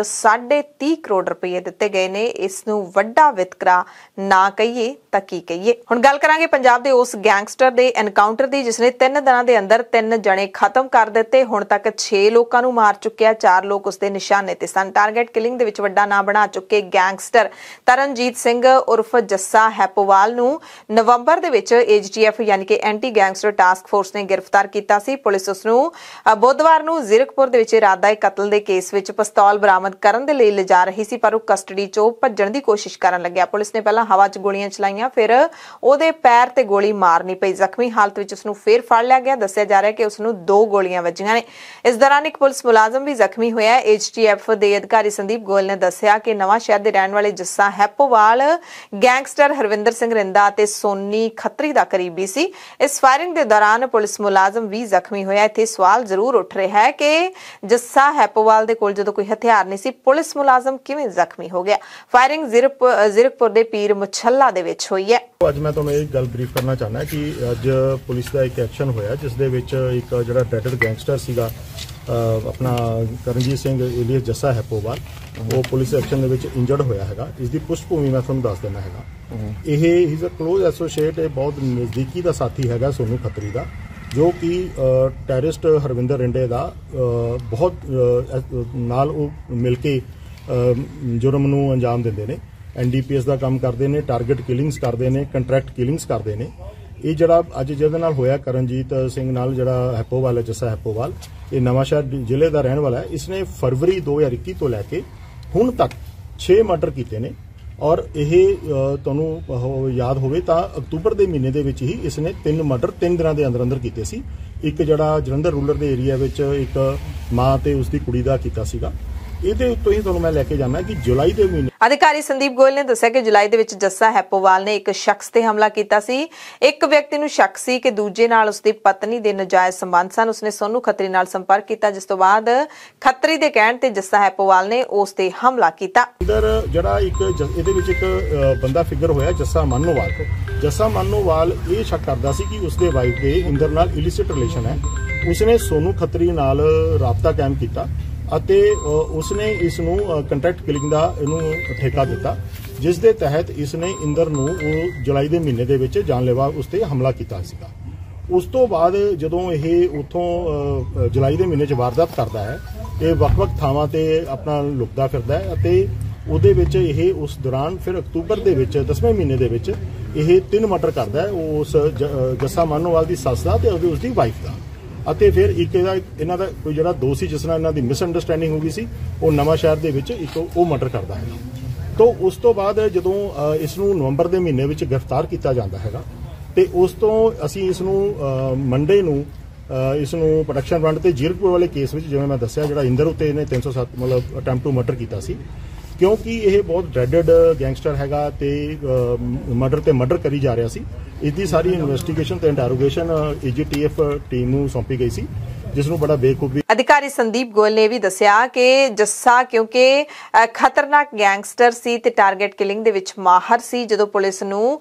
30 ਕਰੋੜ ਰੁਪਏ ਦਿੱਤੇ ਗਏ ਗਏ ਨੇ ਇਸ ਨੂੰ ਵੱਡਾ ਵਿਤਕਰਾ ਨਾ ਕਹੀਏ ਤਾਂ ਕੀ ਕਹੀਏ ਹੁਣ ਗੱਲ ਕਰਾਂਗੇ ਪੰਜਾਬ ਦੇ ਉਸ ਗੈਂਗਸਟਰ ਦੇ ਐਨਕਾਊਂਟਰ ਦੀ ਜਿਸ ਨੇ 3 ਦਿਨਾਂ ਦੇ ਅੰਦਰ 3 ਜਣੇ ਖਤਮ ਕਰ ਦਿੱਤੇ ਹੁਣ ਤੱਕ 6 ਲੋਕਾਂ ਨੂੰ ਮਾਰ ਚੁੱਕਿਆ 4 ਲੋਕ ਉਸ ਦੇ ਨਿਸ਼ਾਨੇ ਤੇ ਸਨ ਟਾਰਗੇਟ ਕਿਲਿੰਗ ਦੇ ਵਿੱਚ ਵੱਡਾ ਨਾਂ ਬਣਾ ਚੁੱਕੇ ਗੈਂਗਸਟਰ ਤਰਨਜੀਤ ਸਿੰਘ ਉਰਫ ਜੱਸਾ ਹੈਪੋਵਾਲ ਨੂੰ ਨਵੰਬਰ ਦੇ ਵਿੱਚ ਏਜੀਟੀਐਫ ਯਾਨੀ ਕਿ ਐਂਟੀ ਗੈਂਗਸਟਰ ਟਾਸਕ ਫੋਰਸ ਨੇ ਗ੍ਰਿਫਤਾਰ ਕੀਤਾ ਸੀ ਪੁਲਿਸ ਉਸ ਨੂੰ ਬੁੱਧਵਾਰ ਨੂੰ ਜ਼ਿਰਕਪੁਰ ਦੇ ਵਿੱਚ ਇਰਾਦਾ ਕਤਲ ਦੇ ਕੇਸ ਵਿੱਚ ਪਿਸਤੌਲ ਬਰਾਮਦ ਕਰਨ ਦੇ ਲਈ ਲਿਜਾ ਰਹੀ ਸੀ ਪਰ ਉਹ ਕਸਟਡੀ ਚੋਂ ਭੱਜਣ ਦੀ ਕੋਸ਼ਿਸ਼ ਕਰਨ ਲੱਗਿਆ ਪੁਲਿਸ ਨੇ ਪਹਿਲਾਂ ਹਵਾ 'ਚ ਗੋਲੀਆਂ ਚਲਾਈਆਂ ਲਗਾਈਆਂ ਫਿਰ ਉਹਦੇ ਪੈਰ ਤੇ ਗੋਲੀ ਮਾਰਨੀ ਪਈ ਜ਼ਖਮੀ ਹਾਲਤ ਵਿੱਚ ਉਸ ਨੂੰ ਫੇਰ ਫੜ ਲਿਆ ਗਿਆ ਦੱਸਿਆ ਜਾ ਰਿਹਾ ਕਿ ਉਸ ਨੂੰ ਦੋ ਗੋਲੀਆਂ ਵੱਜੀਆਂ ਨੇ ਇਸ ਦੌਰਾਨ ਇੱਕ ਪੁਲਿਸ ਮੁਲਾਜ਼ਮ ਵੀ ਜ਼ਖਮੀ ਹੋਇਆ ਹੈ ਐਚਟੀਐਫ ਦੇ ਅਧਿਕਾਰੀ ਸੰਦੀਪ ਗੋਇਲ ਨੇ ਦੱਸਿਆ ਕਿ ਨਵਾਂ ਸ਼ਹਿਰ ਦੇ ਰਹਿਣ ਵਾਲੇ ਜੱਸਾ ਹੈਪੋਵਾਲ ਗੈਂਗਸਟਰ ਹਰਵਿੰਦਰ ਸਿੰਘ ਰਿੰਦਾ ਅਤੇ ਸੋਨੀ ਖੱਤਰੀ ਦਾ ਕਰੀਬੀ ਸੀ ਇਸ ਫਾਇਰਿੰਗ ਦੇ ਦੌਰਾਨ ਪੁਲਿਸ ਮੁਲਾਜ਼ਮ ਵੀ ਜ਼ਖਮੀ ਹੋਇਆ ਇੱਥੇ ਸਵਾਲ ਜ਼ਰੂਰ ਉੱਠ ਰਿਹਾ ਹੈ ਕਿ ਜੱਸਾ ਹੈਪੋਵਾਲ ਦੇ ਕੋਲ ਜਦੋਂ ਕੋਈ ਹਥਿਆਰ ਨਹੀਂ ਸੀ ਪੁਲਿਸ ਮੁਲਾਜ਼ਮ ਕਿਵੇਂ ਜ਼ਖਮੀ ਹੋ ਗਿਆ ਫਾਇਰਿੰਗ ਜ਼ਿਰਕਪੁਰ ਦੇ ਪੀਰ ਮੁਛੱਲਾ ਦੇ ਵਿੱਚ ਹੋਈ ਹੈ ਅੱਜ ਮੈਂ ਤੁਹਾਨੂੰ ਇਹ ਗੱਲ ਬਰੀਫ ਕਰਨਾ ਚਾਹੁੰਦਾ ਕਿ ਅੱਜ ਪੁਲਿਸ ਦਾ ਇੱਕ ਐਕਸ਼ਨ ਹੋਇਆ ਜਿਸ ਦੇ ਵਿੱਚ ਇੱਕ ਜਿਹੜਾ ਡੈਟਡ ਗੈਂਗਸਟਰ ਸੀਗਾ ਆਪਣਾ ਕਰਨਜੀਤ ਸਿੰਘ ਏਲੀਅਸ ਜੱਸਾ ਹੈਪੋਵਾਲ ਉਹ ਪੁਲਿਸ ਐਕਸ਼ਨ ਦੇ ਵਿੱਚ ਇੰਜਰਡ ਹੋਇਆ ਹੈਗਾ ਇਸ ਦੀ ਭੂਮੀ ਮੈਂ ਤੁਹਾਨੂੰ ਦੱਸ ਦੇਣਾ ਹੈਗਾ ਇਹ ਇਜ਼ ਅ ক্লোਜ਼ ਐਸੋਸੀਏਟ ਹੈ ਬਹੁਤ ਨਜ਼ਦੀਕੀ ਦਾ ਸਾਥੀ ਹੈਗਾ ਸੋਨੂ ਖੱਤਰੀ ਦਾ ਜੋ ਕਿ ਟੈਰਰਿਸਟ ਹਰਵਿੰਦਰ ਰਿੰਡੇ ਦਾ ਬਹੁਤ ਨਾਲ ਉਹ ਮਿਲ ਕੇ ਜੁਰਮ ਨੂੰ ਅੰਜਾਮ ਦਿੰਦੇ ਨੇ ਐਨਡੀਪੀਐਸ ਦਾ ਕੰਮ ਕਰਦੇ ਨੇ ਟਾਰਗੇਟ ਕਿਲਿੰਗਸ ਕਰਦੇ ਨੇ ਕੰਟਰੈਕਟ ਕਿਲਿੰਗਸ ਕਰਦੇ ਨੇ ਇਹ ਜਿਹੜਾ ਅੱਜ ਜਿਹਦੇ ਨਾਲ ਹੋਇਆ ਕਰਨਜੀਤ ਸਿੰਘ ਨਾਲ ਜਿਹੜਾ ਹੈਪੋਵਾਲ ਹੈ ਹੈਪੋਵਾਲ ਇਹ ਨਵਾਂਸ਼ਹਿਰ ਜ਼ਿਲ੍ਹੇ ਦਾ ਰਹਿਣ ਵਾਲਾ ਹੈ ਇਸਨੇ ਫਰਵਰੀ 2021 ਤੋਂ ਲੈ ਕੇ ਹੁਣ ਤੱਕ 6 ਮਰਡਰ ਕੀਤੇ ਨੇ ਔਰ ਇਹ ਤੁਹਾਨੂੰ ਯਾਦ ਹੋਵੇ ਤਾਂ ਅਕਤੂਬਰ ਦੇ ਮਹੀਨੇ ਦੇ ਵਿੱਚ ਹੀ ਇਸਨੇ ਤਿੰਨ ਮਰਡਰ ਤਿੰਨ ਦਿਨਾਂ ਦੇ ਅੰਦਰ ਅੰਦਰ ਕੀਤੇ ਸੀ ਇੱਕ ਜਿਹੜਾ ਜਲੰਧਰ ਰੂਲਰ ਦੇ ਏਰੀਆ ਵਿੱਚ ਇੱਕ ਮਾਂ ਤੇ ਉਸਦੀ ਕੁੜੀ ਦਾ ਕੀਤਾ ਸੀਗਾ ਇਹਦੇ ਉੱਤੋਂ ਹੀ ਤੁਹਾਨੂੰ ਮੈਂ ਲੈ ਕੇ ਜਾਣਾ ਕਿ ਜੁਲਾਈ ਦੇ ਮਹੀਨੇ ਅਧਿਕਾਰੀ ਸੰਦੀਪ ਗੋਇਲ ਨੇ ਦੱਸਿਆ ਕਿ ਜੁਲਾਈ ਦੇ ਵਿੱਚ ਜੱਸਾ ਹੈਪੋਵਾਲ ਨੇ ਇੱਕ ਸ਼ਖਸ ਤੇ ਹਮਲਾ ਕੀਤਾ ਸੀ ਇੱਕ ਵਿਅਕਤੀ ਨੂੰ ਸ਼ੱਕ ਸੀ ਕਿ ਦੂਜੇ ਨਾਲ ਉਸਦੀ ਪਤਨੀ ਦੇ ਨਜਾਇਜ਼ ਸੰਬੰਧ ਸਨ ਉਸਨੇ ਸੋਨੂ ਖੱਤਰੀ ਨਾਲ ਸੰਪਰਕ ਕੀਤਾ ਜਿਸ ਤੋਂ ਬਾਅਦ ਖੱਤਰੀ ਦੇ ਕਹਿਣ ਤੇ ਜੱਸਾ ਹੈਪੋਵਾਲ ਨੇ ਉਸ ਤੇ ਹਮਲਾ ਕੀਤਾ ਅੰਦਰ ਜਿਹੜਾ ਇੱਕ ਇਹਦੇ ਵਿੱਚ ਇੱਕ ਬੰਦਾ ਫਿਗਰ ਹੋਇਆ ਜੱਸਾ ਮਾਨੋਵਾਲ ਜੱਸਾ ਮਾਨੋਵਾਲ ਇਹ ਸ਼ੱਕ ਕਰਦਾ ਸੀ ਕਿ ਉਸਦੇ ਵਾਈਫ ਦੇ ਇੰਦਰ ਨਾਲ ਇਲਿਸਿਟ ਰਿਲੇਸ਼ਨ ਹੈ ਉਸਨੇ ਸੋਨੂ ਖੱਤਰੀ ਨਾਲ ਰਾਬਤਾ ਕਾਇਮ ਕੀਤਾ ਅਤੇ ਉਸਨੇ ਇਸ ਨੂੰ ਕੰਟਰੈਕਟ ਕਿਲਿੰਗ ਦਾ ਇਹਨੂੰ ਠੇਕਾ ਦਿੱਤਾ ਜਿਸ ਦੇ ਤਹਿਤ ਇਸਨੇ ਇੰਦਰ ਨੂੰ ਉਹ ਜੁਲਾਈ ਦੇ ਮਹੀਨੇ ਦੇ ਵਿੱਚ ਜਾਨਲੇਵਾ ਉਸ ਤੇ ਹਮਲਾ ਕੀਤਾ ਸੀਗਾ ਉਸ ਤੋਂ ਬਾਅਦ ਜਦੋਂ ਇਹ ਉਥੋਂ ਜੁਲਾਈ ਦੇ ਮਹੀਨੇ 'ਚ ਵਾਰਦਾਤ ਕਰਦਾ ਹੈ ਇਹ ਵੱਖ-ਵੱਖ ਥਾਵਾਂ ਤੇ ਆਪਣਾ ਲੁਕਦਾ ਫਿਰਦਾ ਹੈ ਅਤੇ ਉਹਦੇ ਵਿੱਚ ਇਹ ਉਸ ਦੌਰਾਨ ਫਿਰ ਅਕਤੂਬਰ ਦੇ ਵਿੱਚ 10ਵੇਂ ਮਹੀਨੇ ਦੇ ਵਿੱਚ ਇਹ ਤਿੰਨ ਮਰਡਰ ਕਰਦਾ ਹੈ ਉਸ ਜੱਸਾ ਮਾਨੋਵਾਲ ਦੀ ਸੱਸ ਦਾ ਤੇ ਉਹਦੀ ਉਸਦੀ ਵਾਈਫ ਦਾ ਅਤੇ ਫਿਰ ਇੱਕ ਇਹਦਾ ਇਹਨਾਂ ਦਾ ਕੋਈ ਜਿਹੜਾ ਦੋਸ਼ੀ ਜਿਸ ਨਾਲ ਇਹਨਾਂ ਦੀ ਮਿਸ ਅੰਡਰਸਟੈਂਡਿੰਗ ਹੋ ਗਈ ਸੀ ਉਹ ਨਵਾਂ ਸ਼ਹਿਰ ਦੇ ਵਿੱਚ ਇੱਕ ਉਹ ਮਰਡਰ ਕਰਦਾ ਹੈ ਤੋਂ ਉਸ ਤੋਂ ਬਾਅਦ ਜਦੋਂ ਇਸ ਨੂੰ ਨਵੰਬਰ ਦੇ ਮਹੀਨੇ ਵਿੱਚ ਗ੍ਰਿਫਤਾਰ ਕੀਤਾ ਜਾਂਦਾ ਹੈਗਾ ਤੇ ਉਸ ਤੋਂ ਅਸੀਂ ਇਸ ਨੂੰ ਮੰਡੇ ਨੂੰ ਇਸ ਨੂੰ ਪ੍ਰੋਡਕਸ਼ਨ ਰੰਡ ਤੇ ਜੀਰਪੁਰ ਵਾਲੇ ਕੇਸ ਵਿੱਚ ਜਿਵੇਂ ਮੈਂ ਦੱਸਿਆ ਜਿਹੜਾ ਇੰਦਰ ਉਤੇ ਨੇ 307 ਮਤਲਬ ਅਟੈਂਪਟ ਟੂ ਮਰਡਰ ਕੀਤਾ ਸੀ ਕਿਉਂਕਿ ਇਹ ਬਹੁਤ ਡ੍ਰੈਡਡ ਗੈਂਗਸਟਰ ਹੈਗਾ ਤੇ ਮਰਡਰ ਤੇ ਮਰਡਰ ਕਰੀ ਜਾ ਰਿਹਾ ਸੀ ਇਸ ਦੀ ਸਾਰੀ ਇਨਵੈਸਟੀਗੇਸ਼ਨ ਤੇ ਇੰਟਰੋਗੇਸ਼ਨ ਏਜੀਟੀਐਫ ਟੀਮ ਨੂੰ ਸੌਂਪੀ ਗਈ ਸੀ ਜਿਸ ਨੂੰ ਬੜਾ ਬੇਕੁਬੀ ਅਧਿਕਾਰੀ ਸੰਦੀਪ ਗੋਲ ਨੇ ਵੀ ਦੱਸਿਆ ਕਿ ਜੱਸਾ ਕਿਉਂਕਿ ਖਤਰਨਾਕ ਗੈਂਗਸਟਰ ਸੀ ਤੇ ਟਾਰਗੇਟ ਕਿਲਿੰਗ ਦੇ ਵਿੱਚ ਮਾਹਰ ਸੀ ਜਦੋਂ ਪੁਲਿਸ ਨੂੰ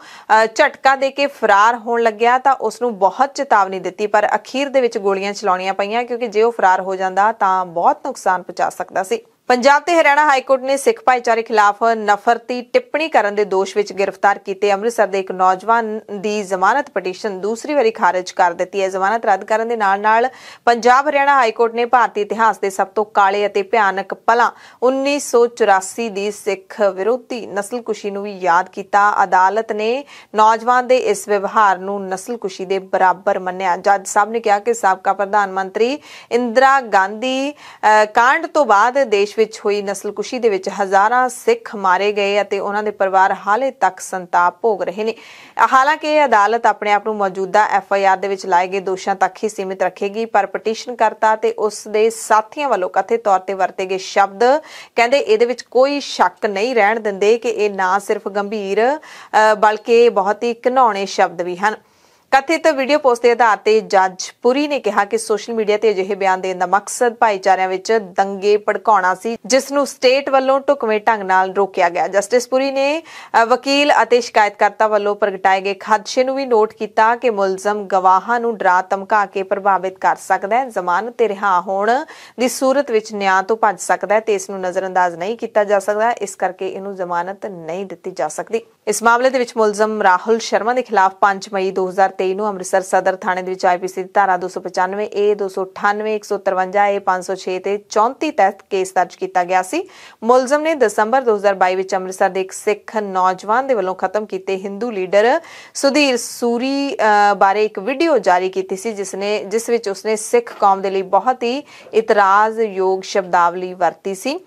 ਝਟਕਾ ਦੇ ਕੇ ਫਰਾਰ ਹੋਣ ਲੱਗਿਆ ਤਾਂ ਉਸ ਨੂੰ ਬਹੁਤ ਚੇਤਾਵਨੀ ਦਿੱਤੀ ਪਰ ਅਖੀਰ ਦੇ ਵਿੱਚ ਗੋਲੀਆਂ ਚਲਾਉਣੀਆਂ ਪਈਆਂ ਕਿਉਂਕਿ ਜੇ ਉਹ ਫਰਾਰ ਹੋ ਜਾਂਦਾ ਤਾਂ ਬਹੁਤ ਨੁਕਸਾਨ ਪਹੁੰਚਾ ਸਕਦਾ ਸੀ ਪੰਜਾਬ ਤੇ ਹਰਿਆਣਾ ਹਾਈ ਕੋਰਟ ਨੇ ਸਿੱਖ ਭਾਈਚਾਰੇ ਖਿਲਾਫ ਨਫ਼ਰਤੀ ਟਿੱਪਣੀ ਕਰਨ ਦੇ ਦੋਸ਼ ਵਿੱਚ ਗ੍ਰਿਫਤਾਰ ਕੀਤੇ ਅੰਮ੍ਰਿਤਸਰ ਦੇ ਇੱਕ ਨੌਜਵਾਨ ਦੀ ਜ਼ਮਾਨਤ ਪਟੀਸ਼ਨ ਦੂਸਰੀ ਵਾਰੀ ਖਾਰਜ ਕਰ ਦਿੱਤੀ ਹੈ ਜ਼ਮਾਨਤ ਰੱਦ ਕਰਨ ਦੇ ਨਾਲ ਨਾਲ ਪੰਜਾਬ ਹਰਿਆਣਾ ਹਾਈ ਕੋਰਟ ਨੇ ਭਾਰਤੀ ਇਤਿਹਾਸ ਦੇ ਸਭ ਤੋਂ ਕਾਲੇ ਅਤੇ ਭਿਆਨਕ ਪਲਾਂ 1984 ਦੀ ਸਿੱਖ ਵਿਰੋਧੀ ਨਸਲਕੁਸ਼ੀ ਨੂੰ ਵੀ ਯਾਦ ਕੀਤਾ ਅਦਾਲਤ ਨੇ ਨੌਜਵਾਨ ਦੇ ਇਸ ਵਿਵਹਾਰ ਨੂੰ ਨਸਲਕੁਸ਼ੀ ਦੇ ਬਰਾਬਰ ਮੰਨਿਆ ਜੱਜ ਸਾਹਿਬ ਨੇ ਕਿਹਾ ਕਿ ਸਾਬਕਾ ਪ੍ਰਧਾਨ ਮੰਤਰੀ ਇੰਦਰਾ ਗਾਂਧੀ ਕਾਂਡ ਤੋਂ ਬਾਅਦ ਦੇਸ਼ ਵਿੱਚ ਹੋਈ ਨਸਲਕੁਸ਼ੀ ਦੇ ਵਿੱਚ ਹਜ਼ਾਰਾਂ ਸਿੱਖ ਮਾਰੇ ਗਏ ਅਤੇ ਉਹਨਾਂ ਦੇ ਪਰਿਵਾਰ ਹਾਲੇ ਤੱਕ ਸੰਤਾਪ ਭੋਗ ਰਹੇ ਨੇ ਹਾਲਾਂਕਿ ਅਦਾਲਤ ਆਪਣੇ ਆਪ ਨੂੰ ਮੌਜੂਦਾ ਐਫ ਆਈ ਆਰ ਦੇ ਵਿੱਚ ਲਾਏ ਗਏ ਦੋਸ਼ਾਂ ਤੱਕ ਹੀ ਸੀਮਿਤ ਰੱਖੇਗੀ ਪਰ ਪਟੀਸ਼ਨ ਕਰਤਾ ਤੇ ਉਸ ਦੇ ਸਾਥੀਆਂ ਵੱਲੋਂ ਕਥਿਤ ਤੌਰ ਤੇ ਵਰਤੇ ਗਏ ਸ਼ਬਦ ਕਹਿੰਦੇ ਇਹਦੇ ਵਿੱਚ ਕੋਈ ਸ਼ੱਕ ਨਹੀਂ ਰਹਿਣ ਦਿੰਦੇ ਕਿ ਇਹ ਨਾ ਸਿਰਫ ਗੰਭੀਰ ਬਲਕਿ ਬਹੁਤ ਹੀ ਘਣਾਉਣੇ ਸ਼ਬਦ ਵੀ ਹਨ ਕਥਿਤ ਵੀਡੀਓ ਪੋਸਟ ਦੇ ਆਧਾਰ ਤੇ ਜੱਜ ਪੁਰੀ ਨੇ ਕਿਹਾ ਕਿ ਸੋਸ਼ਲ ਮੀਡੀਆ ਤੇ ਅਜਿਹੇ ਬਿਆਨ ਦੇਣ ਦਾ ਮਕਸਦ ਭਾਈਚਾਰਿਆਂ ਵਿੱਚ ਦੰਗੇ ਭੜਕਾਉਣਾ ਸੀ ਜਿਸ ਨੂੰ ਸਟੇਟ ਵੱਲੋਂ ਟੁਕਵੇਂ ਢੰਗ ਨਾਲ ਰੋਕਿਆ ਗਿਆ ਜਸਟਿਸ ਪੁਰੀ ਨੇ ਵਕੀਲ ਅਤੇ ਸ਼ਿਕਾਇਤਕਰਤਾ ਵੱਲੋਂ ਪ੍ਰਗਟਾਏ ਗਏ ਖਦਸ਼ੇ ਨੂੰ ਵੀ ਨੋਟ ਕੀਤਾ ਕਿ ਮੁਲਜ਼ਮ ਗਵਾਹਾਂ ਨੂੰ ਡਰਾ ਧਮਕਾ ਕੇ ਪ੍ਰਭਾਵਿਤ ਕਰ ਸਕਦਾ ਹੈ ਜ਼ਮਾਨਤ ਤੇ ਰਿਹਾ ਹੋਣ ਦੀ ਸੂਰਤ ਵਿੱਚ ਨਿਆਂ ਤੋਂ ਭੱਜ ਸਕਦਾ ਹੈ ਤੇ ਇਸ ਨੂੰ ਨਜ਼ਰਅੰਦਾਜ਼ ਨਹੀਂ ਕੀਤਾ ਜਾ ਸਕਦਾ ਇਸ ਕਰਕੇ ਇਹਨੂੰ ਜ਼ਮਾਨਤ ਨਹੀਂ ਦਿੱਤੀ ਜਾ ਸਕਦੀ ਇਸ ਮਾਮਲੇ ਦੇ ਵਿੱਚ ਮੁਲਜ਼ਮ ਰਾਹੁਲ ਸ਼ਰਮਾ ਦੇ ਖਿਲਾਫ 5 ਮਈ 2000 2023 ਨੂੰ ਅੰਮ੍ਰਿਤਸਰ ਸਦਰ ਥਾਣੇ ਦੇ ਵਿੱਚ ਆਈਪੀਸੀ ਦੀ ਧਾਰਾ 295 298 153 506 ਤੇ 34 ਤਹਿਤ ਕੇਸ ਦਰਜ ਕੀਤਾ ਗਿਆ ਸੀ ਮੁਲਜ਼ਮ ਨੇ ਦਸੰਬਰ 2022 ਵਿੱਚ ਅੰਮ੍ਰਿਤਸਰ ਦੇ ਇੱਕ ਸਿੱਖ ਨੌਜਵਾਨ ਦੇ ਵੱਲੋਂ ਖਤਮ ਕੀਤੇ ਹਿੰਦੂ ਲੀਡਰ ਸੁਧੀਰ ਸੂਰੀ ਬਾਰੇ ਇੱਕ ਵੀਡੀਓ ਜਾਰੀ ਕੀਤੀ ਸੀ ਜਿਸ ਨੇ ਜਿਸ ਵਿੱਚ ਉਸਨੇ ਸਿੱਖ ਕੌਮ ਦੇ ਲਈ ਬਹੁਤ ਹੀ ਇਤਰਾਜ਼ਯੋਗ ਸ਼ਬਦਾਵਲੀ ਵਰਤੀ ਸੀ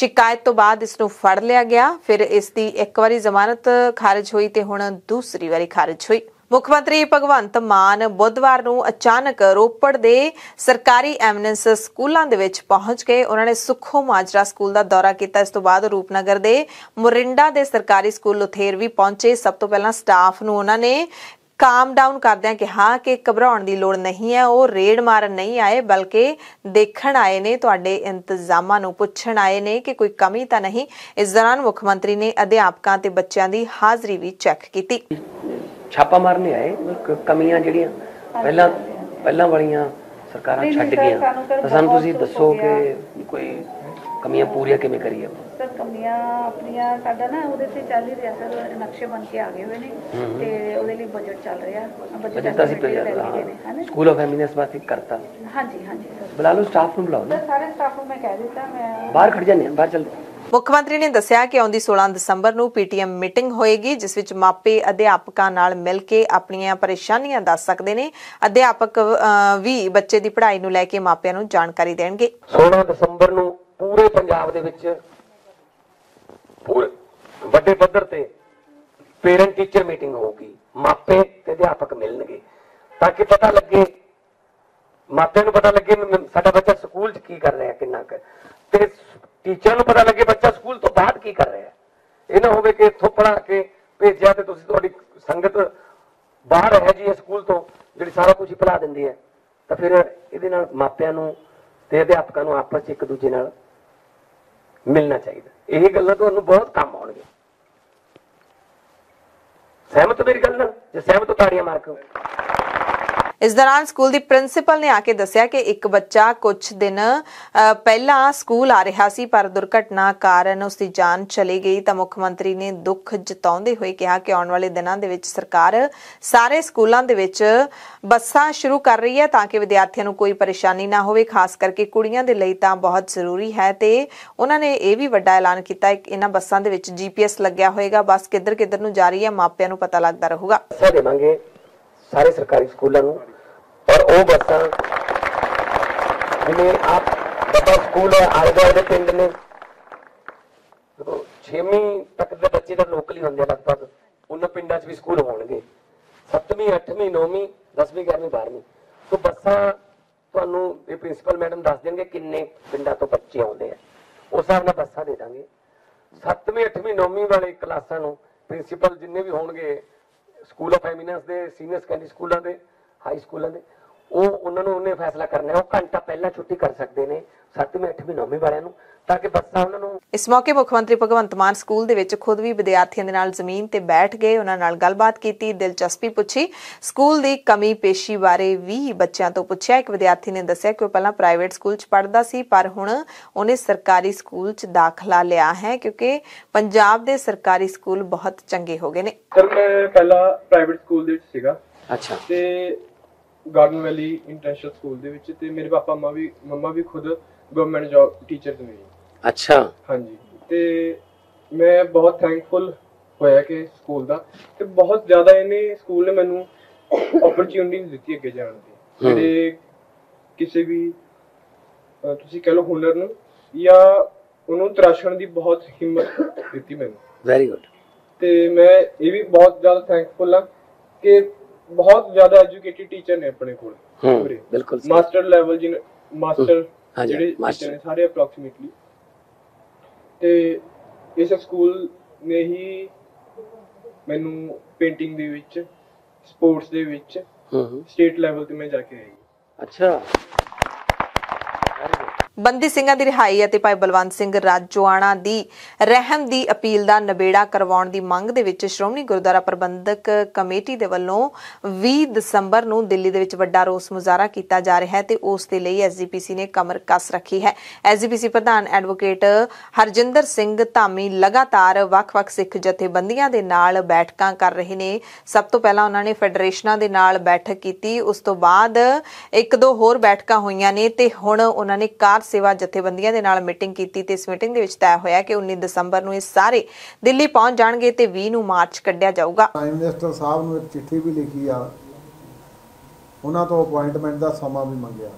ਸ਼ਿਕਾਇਤ ਤੋਂ ਬਾਅਦ ਇਸ ਨੂੰ ਫੜ ਲਿਆ ਗਿਆ ਫਿਰ ਇਸ ਦੀ ਇੱਕ ਵਾਰੀ ਜ਼ਮਾਨਤ ਖਾਰਜ ਹੋਈ ਤੇ ਹੁਣ ਦੂਸਰੀ ਵਾਰੀ ਖਾਰਜ ਹੋਈ ਮੁੱਖ ਮੰਤਰੀ ਭਗਵੰਤ ਮਾਨ ਬੁੱਧਵਾਰ ਨੂੰ ਅਚਾਨਕ ਰੋਪੜ ਦੇ ਸਰਕਾਰੀ ਐਮਨੈਂਸ ਸਕੂਲਾਂ ਦੇ ਵਿੱਚ ਪਹੁੰਚ ਕੇ ਉਹਨਾਂ ਨੇ ਸੁਖੋ ਮਾਜਰਾ ਸਕੂਲ ਦਾ ਦੌਰਾ ਕੀਤਾ ਇਸ ਤੋਂ ਬਾਅਦ ਰੂਪਨਗਰ ਦੇ ਮੁਰਿੰਡਾ ਦੇ ਸਰਕਾਰੀ ਸਕੂਲ ਉਥੇਰ ਵੀ ਪਹੁੰਚੇ ਸਭ ਤੋਂ ਪਹਿਲਾਂ ਸਟਾਫ ਨੂੰ ਉਹਨਾਂ ਨੇ ਕਾਮ ਡਾਊਨ ਕਰਦਿਆਂ ਕਿਹਾ ਕਿ ਘਬਰਾਉਣ ਦੀ ਲੋੜ ਨਹੀਂ ਹੈ ਉਹ ਰੇਡ ਮਾਰਨ ਨਹੀਂ ਆਏ ਬਲਕਿ ਦੇਖਣ ਆਏ ਨੇ ਤੁਹਾਡੇ ਇੰਤਜ਼ਾਮਾਂ ਨੂੰ ਪੁੱਛਣ ਆਏ ਨੇ ਕਿ ਕੋਈ ਕਮੀ ਤਾਂ ਨਹੀਂ ਇਸ ਦੌਰਾਨ ਮੁੱਖ ਮੰਤਰੀ ਨੇ ਅਧਿਆਪਕਾਂ ਤੇ ਬੱਚਿਆਂ ਦੀ ਹਾਜ਼ਰੀ ਵੀ ਚੈੱਕ ਕੀਤੀ ਛਾਪਾ ਨਹੀਂ ਆਏ ਕਮੀਆਂ ਜਿਹੜੀਆਂ ਪਹਿਲਾਂ ਪਹਿਲਾਂ ਵਾਲੀਆਂ ਸਰਕਾਰਾਂ ਛੱਡ ਗਈਆਂ ਤਾਂ ਤੁਸੀਂ ਦੱਸੋ ਕਿ ਕੋਈ ਕਮੀਆਂ ਪੂਰੀਆਂ ਕਿਵੇਂ ਕਰੀਏ ਸਰ ਕਮੀਆਂ ਆਪਣੀਆਂ ਸਾਡਾ ਨਾ ਉਹਦੇ ਤੇ ਚੱਲ ਹੀ ਰਿਹਾ ਸਰ ਨਕਸ਼ੇ ਬਣ ਕੇ ਆ ਗਏ ਹੋਏ ਨੇ ਤੇ ਉਹਦੇ ਲਈ ਬਜਟ ਚੱਲ ਰਿਹਾ ਬਜਟ ਤਾਂ ਅਸੀਂ ਹੈ ਸਕੂਲ ਆਫ ਐਮਿਨੈਂਸ ਬਾਤ ਕਰਤਾ ਹਾਂਜੀ ਹਾਂਜੀ ਬੁਲਾ ਲਓ ਸਟਾਫ ਨੂੰ ਬੁਲਾਓ ਨਾ ਸਾਰੇ ਸਟਾਫ ਨੂੰ ਮੈਂ ਕਹਿ ਦਿੱਤਾ ਮੈਂ ਬਾਹਰ ਖੜ ਜਾਂਦੇ ਹਾਂ ਬਾਹਰ ਚੱਲਦੇ ਮੁੱਖ ਮੰਤਰੀ ਨੇ ਦੱਸਿਆ ਕਿ ਆਉਂਦੀ 16 ਦਸੰਬਰ ਨੂੰ ਪੀਟੀਐਮ ਮੀਟਿੰਗ ਹੋਏਗੀ ਜਿਸ ਵਿੱਚ ਮਾਪੇ ਅਧਿਆਪਕਾਂ ਨਾਲ ਮਿਲ ਕੇ ਆਪਣੀਆਂ ਪਰੇਸ਼ਾਨੀਆਂ ਦੱਸ ਸਕਦੇ ਨੇ ਅਧਿਆਪਕ ਵੀ ਬੱਚੇ ਦੀ ਪੜ੍ਹਾਈ ਨੂੰ ਲੈ ਕੇ ਮਾਪਿਆਂ ਨੂੰ ਜਾਣਕਾਰੀ ਦੇਣਗੇ 16 ਦਸੰਬਰ ਨੂੰ ਪੂਰੇ ਪੰਜਾਬ ਦੇ ਵਿੱਚ ਵੱਡੇ ਪੱਧਰ ਤੇ ਪੇਰੈਂਟ ਟੀਚਰ ਮੀਟਿੰਗ ਹੋਊਗੀ ਮਾਪੇ ਤੇ ਅਧਿਆਪਕ ਮਿਲਣਗੇ ਤਾਂ ਕਿ ਪਤਾ ਲੱਗੇ ਮਾਪਿਆਂ ਨੂੰ ਪਤਾ ਲੱਗੇ ਸਾਡਾ ਬੱਚਾ ਸਕੂਲ 'ਚ ਕੀ ਕਰ ਰਿਹਾ ਕਿੰਨਾ ਕਰ ਤੇ ਟੀਚਰ ਨੂੰ ਪਤਾ ਲੱਗੇ ਬੱਚਾ ਸਕੂਲ ਤੋਂ ਬਾਹਰ ਕੀ ਕਰ ਰਿਹਾ ਹੈ ਇਹ ਨਾ ਹੋਵੇ ਕਿ ਥੋਪੜਾ ਕੇ ਭੇਜਿਆ ਤੇ ਤੁਸੀਂ ਤੁਹਾਡੀ ਸੰਗਤ ਬਾਹਰ ਹੈ ਜੀ ਸਕੂਲ ਤੋਂ ਜਿਹੜੀ ਸਾਰਾ ਕੁਝ ਭੁਲਾ ਦਿੰਦੀ ਹੈ ਤਾਂ ਫਿਰ ਇਹਦੇ ਨਾਲ ਮਾਪਿਆਂ ਨੂੰ ਤੇ ਅਧਿਆਪਕਾਂ ਨੂੰ ਆਪਸ ਵਿੱਚ ਇੱਕ ਦੂਜੇ ਨਾਲ ਮਿਲਣਾ ਚਾਹੀਦਾ ਇਹ ਗੱਲਾਂ ਤੁਹਾਨੂੰ ਬਹੁਤ ਕੰਮ ਆਉਣਗੀਆਂ ਸਹਿਮਤ ਮੇਰੀ ਗੱਲ ਨਾਲ ਜੇ ਸਹਿਮਤ ਤਾੜੀਆਂ ਮਾਰ ਕੇ ਇਸ ਦੌਰਾਨ ਸਕੂਲ ਦੀ ਪ੍ਰਿੰਸੀਪਲ ਨੇ ਆ ਕੇ ਦੱਸਿਆ ਕਿ ਇੱਕ ਬੱਚਾ ਕੁਝ ਦਿਨ ਪਹਿਲਾਂ ਸਕੂਲ ਆ ਰਿਹਾ ਸੀ ਪਰ ਦੁਰਘਟਨਾ ਕਾਰਨ ਉਸ ਦੀ ਜਾਨ ਚਲੀ ਗਈ ਤਾਂ ਮੁੱਖ ਮੰਤਰੀ ਨੇ ਦੁੱਖ ਜਤਾਉਂਦੇ ਹੋਏ ਕਿਹਾ ਕਿ ਆਉਣ ਵਾਲੇ ਦਿਨਾਂ ਦੇ ਵਿੱਚ ਸਰਕਾਰ ਸਾਰੇ ਸਕੂਲਾਂ ਦੇ ਵਿੱਚ ਬੱਸਾਂ ਸ਼ੁਰੂ ਕਰ ਰਹੀ ਹੈ ਤਾਂ ਕਿ ਵਿਦਿਆਰਥੀਆਂ ਨੂੰ ਕੋਈ ਪਰੇਸ਼ਾਨੀ ਨਾ ਹੋਵੇ ਖਾਸ ਕਰਕੇ ਕੁੜੀਆਂ ਦੇ ਲਈ ਤਾਂ ਬਹੁਤ ਜ਼ਰੂਰੀ ਹੈ ਤੇ ਉਹਨਾਂ ਨੇ ਇਹ ਵੀ ਵੱਡਾ ਐਲਾਨ ਕੀਤਾ ਕਿ ਇਹਨਾਂ ਬੱਸਾਂ ਦੇ ਵਿੱਚ ਜੀਪੀਐਸ ਲੱਗਿਆ ਹੋਏਗਾ ਬੱਸ ਕਿੱਧਰ ਕਿੱਧਰ ਨੂੰ ਜਾ ਰਹੀ ਹੈ ਮਾਪਿਆਂ ਨੂੰ ਪਤਾ ਲੱਗਦਾ ਰਹੂਗਾ ਸਾਰੇ ਸਰਕਾਰੀ ਸਕੂਲਾਂ ਨੂੰ ਔਰ ਉਹ ਬੱਸਾਂ ਜਿਵੇਂ ਆਪ ਬਾਬਾ ਸਕੂਲ ਹੈ ਆਲਗਾ ਦੇ ਪਿੰਡ ਨੇ ਛੇਵੀਂ ਤੱਕ ਦੇ ਬੱਚੇ ਤਾਂ ਲੋਕਲੀ ਹੁੰਦੇ ਲਗਭਗ ਉਹਨਾਂ ਪਿੰਡਾਂ 'ਚ ਵੀ ਸਕੂਲ ਹੋਣਗੇ 7ਵੀਂ 8ਵੀਂ 9ਵੀਂ 10ਵੀਂ 11ਵੀਂ 12ਵੀਂ ਸੋ ਬੱਸਾਂ ਤੁਹਾਨੂੰ ਇਹ ਪ੍ਰਿੰਸੀਪਲ ਮੈਡਮ ਦੱਸ ਦੇਣਗੇ ਕਿੰਨੇ ਪਿੰਡਾਂ ਤੋਂ ਬੱਚੇ ਆਉਂਦੇ ਆ ਉਸ ਹਿਸਾਬ ਨਾਲ ਬੱਸਾਂ ਦੇ ਦਾਂਗੇ 7ਵੀਂ 8ਵੀਂ 9ਵੀਂ ਵਾਲੇ ਕਲਾਸਾਂ ਨੂੰ ਪ੍ਰਿੰਸੀਪਲ ਜਿੰਨੇ ਵੀ ਹੋਣਗੇ ਸਕੂਲ ਆਫ ਐਮੀਨੈਂਸ ਦੇ ਸੀਨੀਅਰ ਸਕੈਂਡਰੀ ਸਕੂਲਾਂ ਦੇ ਹਾਈ ਸਕੂਲਾਂ ਦੇ ਉਹ ਉਹਨਾਂ ਨੂੰ ਉਹਨੇ ਫੈਸਲਾ ਕਰਨਾ ਉਹ ਘੰਟਾ ਪਹਿਲਾਂ ਛੁੱਟੀ ਕਰ ਸਕਦੇ ਨੇ 7ਵੀਂ 8ਵੀਂ 9ਵੀਂ ਵਾਲਿਆਂ ਨੂੰ ਤਾਂ ਕਿ ਬੱਚਾ ਉਹਨਾਂ ਨੂੰ ਇਸ ਮੌਕੇ ਮੁੱਖ ਮੰਤਰੀ ਭਗਵੰਤ ਮਾਨ ਸਕੂਲ ਦੇ ਵਿੱਚ ਖੁਦ ਵੀ ਵਿਦਿਆਰਥੀਆਂ ਦੇ ਨਾਲ ਜ਼ਮੀਨ ਤੇ ਬੈਠ ਗਏ ਉਹਨਾਂ ਨਾਲ ਗੱਲਬਾਤ ਕੀਤੀ ਦਿਲਚਸਪੀ ਪੁੱਛੀ ਸਕੂਲ ਦੀ ਕਮੀ ਪੇਸ਼ੀ ਬਾਰੇ ਵੀ ਬੱਚਿਆਂ ਤੋਂ ਪੁੱਛਿਆ ਇੱਕ ਵਿਦਿਆਰਥੀ ਨੇ ਦੱਸਿਆ ਕਿ ਉਹ ਪਹਿਲਾਂ ਪ੍ਰਾਈਵੇਟ ਸਕੂਲ 'ਚ ਪੜ੍ਹਦਾ ਸੀ ਪਰ ਹੁਣ ਉਹਨੇ ਸਰਕਾਰੀ ਸਕੂਲ 'ਚ ਦਾਖਲਾ ਲਿਆ ਹੈ ਕਿਉਂਕਿ ਪੰਜਾਬ ਦੇ ਸਰਕਾਰੀ ਸਕੂਲ ਬਹੁਤ ਚੰਗੇ ਹੋ ਗਏ ਨੇ ਸਰ ਮੈਂ ਪਹਿਲਾਂ ਪ੍ਰਾਈਵੇਟ ਸਕੂਲ ਦੇ ਵਿੱਚ ਸੀਗਾ ਅੱਛਾ ਤੇ ਗਾਰਡਨ ਵੈਲੀ ਇੰਟਰਨੈਸ਼ਨਲ ਸਕੂਲ ਦੇ ਵਿੱਚ ਤੇ ਮੇਰੇ ਪਾਪਾ ਮਾਂ ਵੀ ਮੰਮਾ ਵੀ ਖੁਦ ਗਵਰਨਮੈਂਟ ਜੌਬ ਟੀਚਰ ਨੇ ਅੱਛਾ ਹਾਂਜੀ ਤੇ ਮੈਂ ਬਹੁਤ ਥੈਂਕਫੁਲ ਹੋਇਆ ਕਿ ਸਕੂਲ ਦਾ ਤੇ ਬਹੁਤ ਜ਼ਿਆਦਾ ਇਹਨੇ ਸਕੂਲ ਨੇ ਮੈਨੂੰ ਓਪਰਚੁਨਿਟੀ ਦਿੱਤੀ ਅੱਗੇ ਜਾਣ ਦੀ ਜਿਹੜੇ ਕਿਸੇ ਵੀ ਤੁਸੀਂ ਕਹਿ ਲਓ ਹੁਨਰ ਨੂੰ ਜਾਂ ਉਹਨੂੰ ਤਰਾਸ਼ਣ ਦੀ ਬਹੁਤ ਹਿੰਮਤ ਦਿੱਤੀ ਮੈਨੂੰ ਵੈਰੀ ਗੁੱਡ ਤੇ ਮੈਂ ਇਹ ਵੀ ਬਹੁਤ ਜ਼ਿਆਦਾ ਥੈਂਕਫੁਲ ਹਾਂ ਕਿ ਬਹੁਤ ਜ਼ਿਆਦਾ ਐਜੂਕੇਟਿਡ ਟੀਚਰ ਨੇ ਆਪਣੇ ਕੋਲ ਪੂਰੇ ਬਿਲਕੁਲ ਮਾਸਟਰ ਲੈਵਲ ਜਿਨ ਮਾਸਟਰ ਜਿਹੜੇ ਮਾਸਟਰ ਨੇ ਸਾਰੇ ਅਪਰੋਕਸੀਮੇਟਲੀ ਤੇ ਇਸ ਸਕੂਲ ਨੇ ਹੀ ਮੈਨੂੰ ਪੇਂਟਿੰਗ ਦੇ ਵਿੱਚ ਸਪੋਰਟਸ ਦੇ ਵਿੱਚ ਹਾਂ ਸਟੇਟ ਲੈਵਲ ਤੇ ਮੈਂ ਜਾ ਕੇ ਆਈ ਅੱਛਾ ਬੰਦੀ ਸਿੰਘਾਂ ਦੀ ਰਿਹਾਈ ਅਤੇ ਭਾਈ ਬਲਵੰਤ ਸਿੰਘ ਰਾਜੋਆਣਾ ਦੀ ਰਹਿਮ ਦੀ ਅਪੀਲ ਦਾ ਨਵੇੜਾ ਕਰਵਾਉਣ ਦੀ ਮੰਗ ਦੇ ਵਿੱਚ ਸ਼੍ਰੋਮਣੀ ਗੁਰਦੁਆਰਾ ਪ੍ਰਬੰਧਕ ਕਮੇਟੀ ਦੇ ਵੱਲੋਂ 20 ਦਸੰਬਰ ਨੂੰ ਦਿੱਲੀ ਦੇ ਵਿੱਚ ਵੱਡਾ ਰੋਸ ਮੁਜ਼ਾਹਰਾ ਕੀਤਾ ਜਾ ਰਿਹਾ ਹੈ ਤੇ ਉਸ ਦੇ ਲਈ ਐਸਜੀਪੀਸੀ ਨੇ ਕਮਰ ਕੱਸ ਰੱਖੀ ਹੈ ਐਸਜੀਪੀਸੀ ਪ੍ਰਧਾਨ ਐਡਵੋਕੇਟ ਹਰਜਿੰਦਰ ਸਿੰਘ ਧਾਮੀ ਲਗਾਤਾਰ ਵੱਖ-ਵੱਖ ਸਿੱਖ ਜਥੇਬੰਦੀਆਂ ਦੇ ਨਾਲ ਬੈਠਕਾਂ ਕਰ ਰਹੇ ਨੇ ਸਭ ਤੋਂ ਪਹਿਲਾਂ ਉਹਨਾਂ ਨੇ ਫੈਡਰੇਸ਼ਨਾਂ ਦੇ ਨਾਲ ਬੈਠਕ ਕੀਤੀ ਉਸ ਤੋਂ ਬਾਅਦ ਇੱਕ ਦੋ ਹੋਰ ਬੈਠਕਾਂ ਹੋਈਆਂ ਨੇ ਤੇ ਹੁਣ ਉਹਨਾਂ ਨੇ ਕਾਰ ਸਮਾਜ ਸੇਵਾ ਜਥੇਬੰਦੀਆਂ ਦੇ ਨਾਲ ਮੀਟਿੰਗ ਕੀਤੀ ਤੇ ਇਸ ਮੀਟਿੰਗ ਦੇ ਵਿੱਚ ਤੈਅ ਹੋਇਆ ਕਿ 19 ਦਸੰਬਰ ਨੂੰ ਇਹ ਸਾਰੇ ਦਿੱਲੀ ਪਹੁੰਚ ਜਾਣਗੇ ਤੇ 20 ਨੂੰ ਮਾਰਚ ਕੱਢਿਆ ਜਾਊਗਾ ਪ੍ਰਾਈਮ ਮਿਨਿਸਟਰ ਸਾਹਿਬ ਨੂੰ ਇੱਕ ਚਿੱਠੀ ਵੀ ਲਿਖੀ ਆ ਉਹਨਾਂ ਤੋਂ ਅਪਾਇੰਟਮੈਂਟ ਦਾ ਸਮਾਂ ਵੀ ਮੰਗਿਆ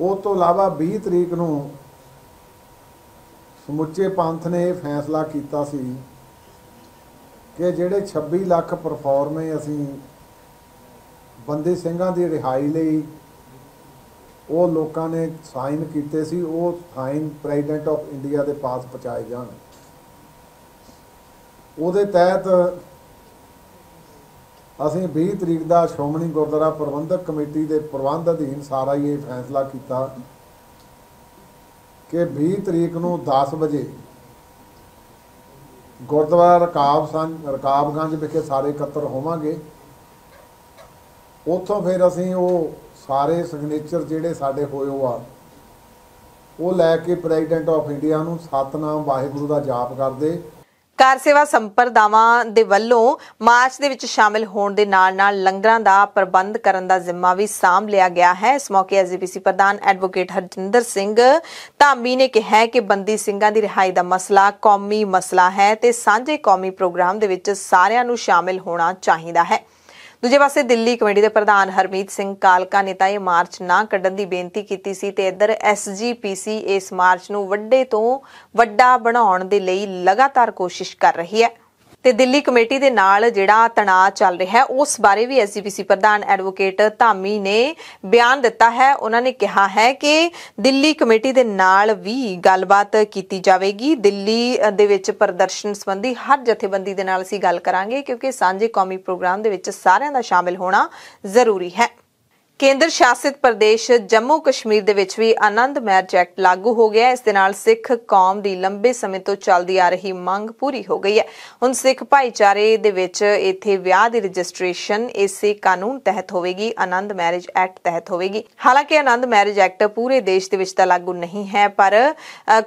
ਉਹ ਤੋਂ ਇਲਾਵਾ 20 ਤਰੀਕ ਨੂੰ ਸਮੁੱਚੇ ਪੰਥ ਨੇ ਇਹ ਫੈਸਲਾ ਕੀਤਾ ਸੀ ਕਿ ਜਿਹੜੇ 26 ਲੱਖ ਪਰਫਾਰਮੇ ਅਸੀਂ ਬੰਦੇ ਸਿੰਘਾਂ ਦੀ ਰਿਹਾਈ ਲਈ ਉਹ ਲੋਕਾਂ ਨੇ ਸਾਈਨ ਕੀਤੇ ਸੀ ਉਹ ਸਾਈਨ ਪ੍ਰੈਜ਼ੀਡੈਂਟ ਆਫ ਇੰਡੀਆ ਦੇ ਪਾਸ ਪਹੁੰਚਾਏ ਜਾਣ ਉਹਦੇ ਤਹਿਤ ਅਸੀਂ 20 ਤਰੀਕ ਦਾ ਸ਼੍ਰੋਮਣੀ ਗੁਰਦੁਆਰਾ ਪ੍ਰਬੰਧਕ ਕਮੇਟੀ ਦੇ ਪ੍ਰਬੰਧ ਅਧੀਨ ਸਾਰਾ ਇਹ ਫੈਸਲਾ ਕੀਤਾ ਕਿ 20 ਤਰੀਕ ਨੂੰ 10 ਵਜੇ ਗੁਰਦੁਆਰਾ ਰਕਾਬ ਸੰਗ ਰਕਾਬਗੰਜ ਵਿਖੇ ਸਾਰੇ ਇਕੱਤਰ ਹੋਵਾਂਗੇ ਉੱਥੋਂ ਫਿਰ ਅਸੀਂ ਉਹ ਸਾਰੇ ਸਿਗਨੇਚਰ ਜਿਹੜੇ ਸਾਡੇ ਹੋਏ ਹੋ ਆ ਉਹ ਲੈ ਕੇ ਪ੍ਰੈਜ਼ੀਡੈਂਟ ਆਫ ਇੰਡੀਆ ਨੂੰ ਸਤਨਾਮ ਵਾਹਿਗੁਰੂ ਦਾ ਜਾਪ ਕਰਦੇ ਕਾਰ ਸੇਵਾ ਸੰਪਰਦਾਵਾਂ ਦੇ ਵੱਲੋਂ ਮਾਰਚ ਦੇ ਵਿੱਚ ਸ਼ਾਮਿਲ ਹੋਣ ਦੇ ਨਾਲ-ਨਾਲ ਲੰਗਰਾਂ ਦਾ ਪ੍ਰਬੰਧ ਕਰਨ ਦਾ ਜ਼ਿੰਮਾ ਵੀ ਸਾਂਭ ਲਿਆ ਗਿਆ ਹੈ ਇਸ ਮੌਕੇ ਐਸਜੀਪੀਸੀ ਪ੍ਰਧਾਨ ਐਡਵੋਕੇਟ ਹਰਜਿੰਦਰ ਸਿੰਘ ਧਾਮੀ ਨੇ ਕਿਹਾ ਕਿ ਬੰਦੀ ਸਿੰਘਾਂ ਦੀ ਰਿਹਾਈ ਦਾ ਮਸਲਾ ਕੌਮੀ ਮਸਲਾ ਹੈ ਤੇ ਸਾਂਝੇ ਕੌਮੀ ਪ੍ਰੋਗਰਾਮ ਦੇ ਵਿੱਚ ਸਾਰਿਆਂ ਨੂੰ ਸ਼ਾਮਿਲ ਹੋਣਾ ਚਾਹੀਦਾ ਹੈ ਦੂਜੇ ਪਾਸੇ ਦਿੱਲੀ ਕਮੇਟੀ ਦੇ ਪ੍ਰਧਾਨ ਹਰਮੀਤ ਸਿੰਘ ਕਾਲਕਾ ਨੇ ਤਾਂ ਇਹ ਮਾਰਚ ਨਾ ਕੱਢਣ ਦੀ ਬੇਨਤੀ ਕੀਤੀ ਸੀ ਤੇ ਇੱਧਰ ਐਸਜੀਪੀਸੀ ਇਸ ਮਾਰਚ ਨੂੰ ਵੱਡੇ ਤੋਂ ਵੱਡਾ ਬਣਾਉਣ ਦੇ ਲਈ ਲਗਾਤਾਰ ਕੋਸ਼ਿਸ਼ ਕਰ ਰਹੀ ਹੈ ਤੇ ਦਿੱਲੀ ਕਮੇਟੀ ਦੇ ਨਾਲ ਜਿਹੜਾ ਤਣਾਅ ਚੱਲ ਰਿਹਾ ਹੈ ਉਸ ਬਾਰੇ ਵੀ ਐਸਜੀਪੀਸੀ ਪ੍ਰਧਾਨ ਐਡਵੋਕੇਟ ਧਾਮੀ ਨੇ ਬਿਆਨ ਦਿੱਤਾ ਹੈ ਉਹਨਾਂ ਨੇ ਕਿਹਾ ਹੈ ਕਿ ਦਿੱਲੀ ਕਮੇਟੀ ਦੇ ਨਾਲ ਵੀ ਗੱਲਬਾਤ ਕੀਤੀ ਜਾਵੇਗੀ ਦਿੱਲੀ ਦੇ ਵਿੱਚ ਪ੍ਰਦਰਸ਼ਨ ਸੰਬੰਧੀ ਹਰ ਜਥੇਬੰਦੀ ਦੇ ਨਾਲ ਅਸੀਂ ਗੱਲ ਕਰਾਂਗੇ ਕਿਉਂਕਿ ਸਾਂਝੇ ਕੌਮੀ ਪ੍ਰੋਗਰਾਮ ਦੇ ਵਿੱਚ ਸਾਰਿਆਂ ਦਾ ਸ਼ਾਮਿਲ ਹੋਣਾ ਜ਼ਰੂਰੀ ਹੈ ਕੇਂਦਰ ਸ਼ਾਸਿਤ ਪ੍ਰਦੇਸ਼ ਜੰਮੂ ਕਸ਼ਮੀਰ ਦੇ ਵਿੱਚ ਵੀ ਆਨੰਦ ਮੈਰਜ ਐਕਟ ਲਾਗੂ ਹੋ ਗਿਆ ਇਸ ਦੇ ਨਾਲ ਸਿੱਖ ਕੌਮ ਦੀ ਲੰਬੇ ਸਮੇਂ ਤੋਂ ਚੱਲਦੀ ਆ ਰਹੀ ਮੰਗ ਪੂਰੀ ਹੋ ਗਈ ਹੈ ਹੁਣ ਸਿੱਖ ਭਾਈਚਾਰੇ ਦੇ ਵਿੱਚ ਇੱਥੇ ਵਿਆਹ ਦੀ ਰਜਿਸਟ੍ਰੇਸ਼ਨ ਇਸੇ ਕਾਨੂੰਨ ਤਹਿਤ ਹੋਵੇਗੀ ਆਨੰਦ ਮੈਰਿਜ ਐਕਟ ਤਹਿਤ ਹੋਵੇਗੀ ਹਾਲਾਂਕਿ ਆਨੰਦ ਮੈਰਿਜ ਐਕਟ ਪੂਰੇ ਦੇਸ਼ ਦੇ ਵਿੱਚ ਤਾਂ ਲਾਗੂ ਨਹੀਂ ਹੈ ਪਰ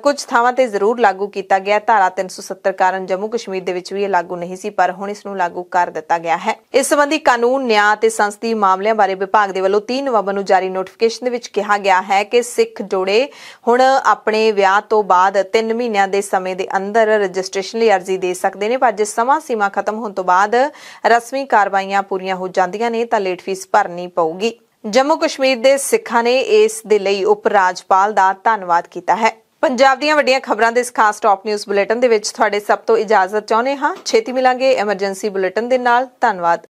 ਕੁਝ ਥਾਵਾਂ ਤੇ ਜ਼ਰੂਰ ਲਾਗੂ ਕੀਤਾ ਗਿਆ ਧਾਰਾ 370 ਕਾਰਨ ਜੰਮੂ ਕਸ਼ਮੀਰ ਦੇ ਵਿੱਚ ਵੀ ਇਹ ਲਾਗੂ ਨਹੀਂ ਸੀ ਪਰ ਹੁਣ ਇਸ ਨੂੰ ਲਾਗੂ ਕਰ ਦਿੱਤਾ ਗਿਆ ਹੈ ਇਸ ਸੰਬੰਧੀ ਕਾਨੂੰਨ ਨਿਆਂ ਤੇ ਸੰਸਦੀ ਮਾਮਲਿਆਂ ਬਾਰੇ ਵਿਭਾਗ ਦੇ ਵੱਲੋਂ 3 ਨਵੰਬਰ ਨੂੰ ਜਾਰੀ ਨੋਟੀਫਿਕੇਸ਼ਨ ਦੇ ਵਿੱਚ ਕਿਹਾ ਗਿਆ ਹੈ ਕਿ ਸਿੱਖ ਜੋੜੇ ਹੁਣ ਆਪਣੇ ਵਿਆਹ ਤੋਂ ਬਾਅਦ 3 ਮਹੀਨਿਆਂ ਦੇ ਸਮੇਂ ਦੇ ਅੰਦਰ ਰਜਿਸਟ੍ਰੇਸ਼ਨ ਲਈ ਅਰਜ਼ੀ ਦੇ ਸਕਦੇ ਨੇ ਪਰ ਜੇ ਸਮਾਂ ਸੀਮਾ ਖਤਮ ਹੋਣ ਤੋਂ ਬਾਅਦ ਰਸਮੀ ਕਾਰਵਾਈਆਂ ਪੂਰੀਆਂ ਹੋ ਜਾਂਦੀਆਂ ਨੇ ਤਾਂ ਲੇਟ ਫੀਸ ਭਰਨੀ ਪਊਗੀ ਜੰਮੂ ਕਸ਼ਮੀਰ ਦੇ ਸਿੱਖਾਂ ਨੇ ਇਸ ਦੇ ਲਈ ਉਪ ਰਾਜਪਾਲ ਦਾ ਧੰਨਵਾਦ ਕੀਤਾ ਹੈ ਪੰਜਾਬ ਦੀਆਂ ਵੱਡੀਆਂ ਖਬਰਾਂ ਦੇ ਇਸ ਖਾਸ ਟਾਪ ਨਿਊਜ਼ ਬੁਲੇਟਿਨ ਦੇ ਵਿੱਚ ਤੁਹਾਡੇ ਸਭ ਤੋਂ ਇਜਾਜ਼ਤ ਚਾਹੁੰਦੇ ਹਾਂ ਛੇਤੀ ਮਿਲਾਂਗੇ ਐਮਰਜੈਂਸੀ ਬੁਲੇਟਿਨ ਦੇ ਨਾਲ ਧੰਨਵਾਦ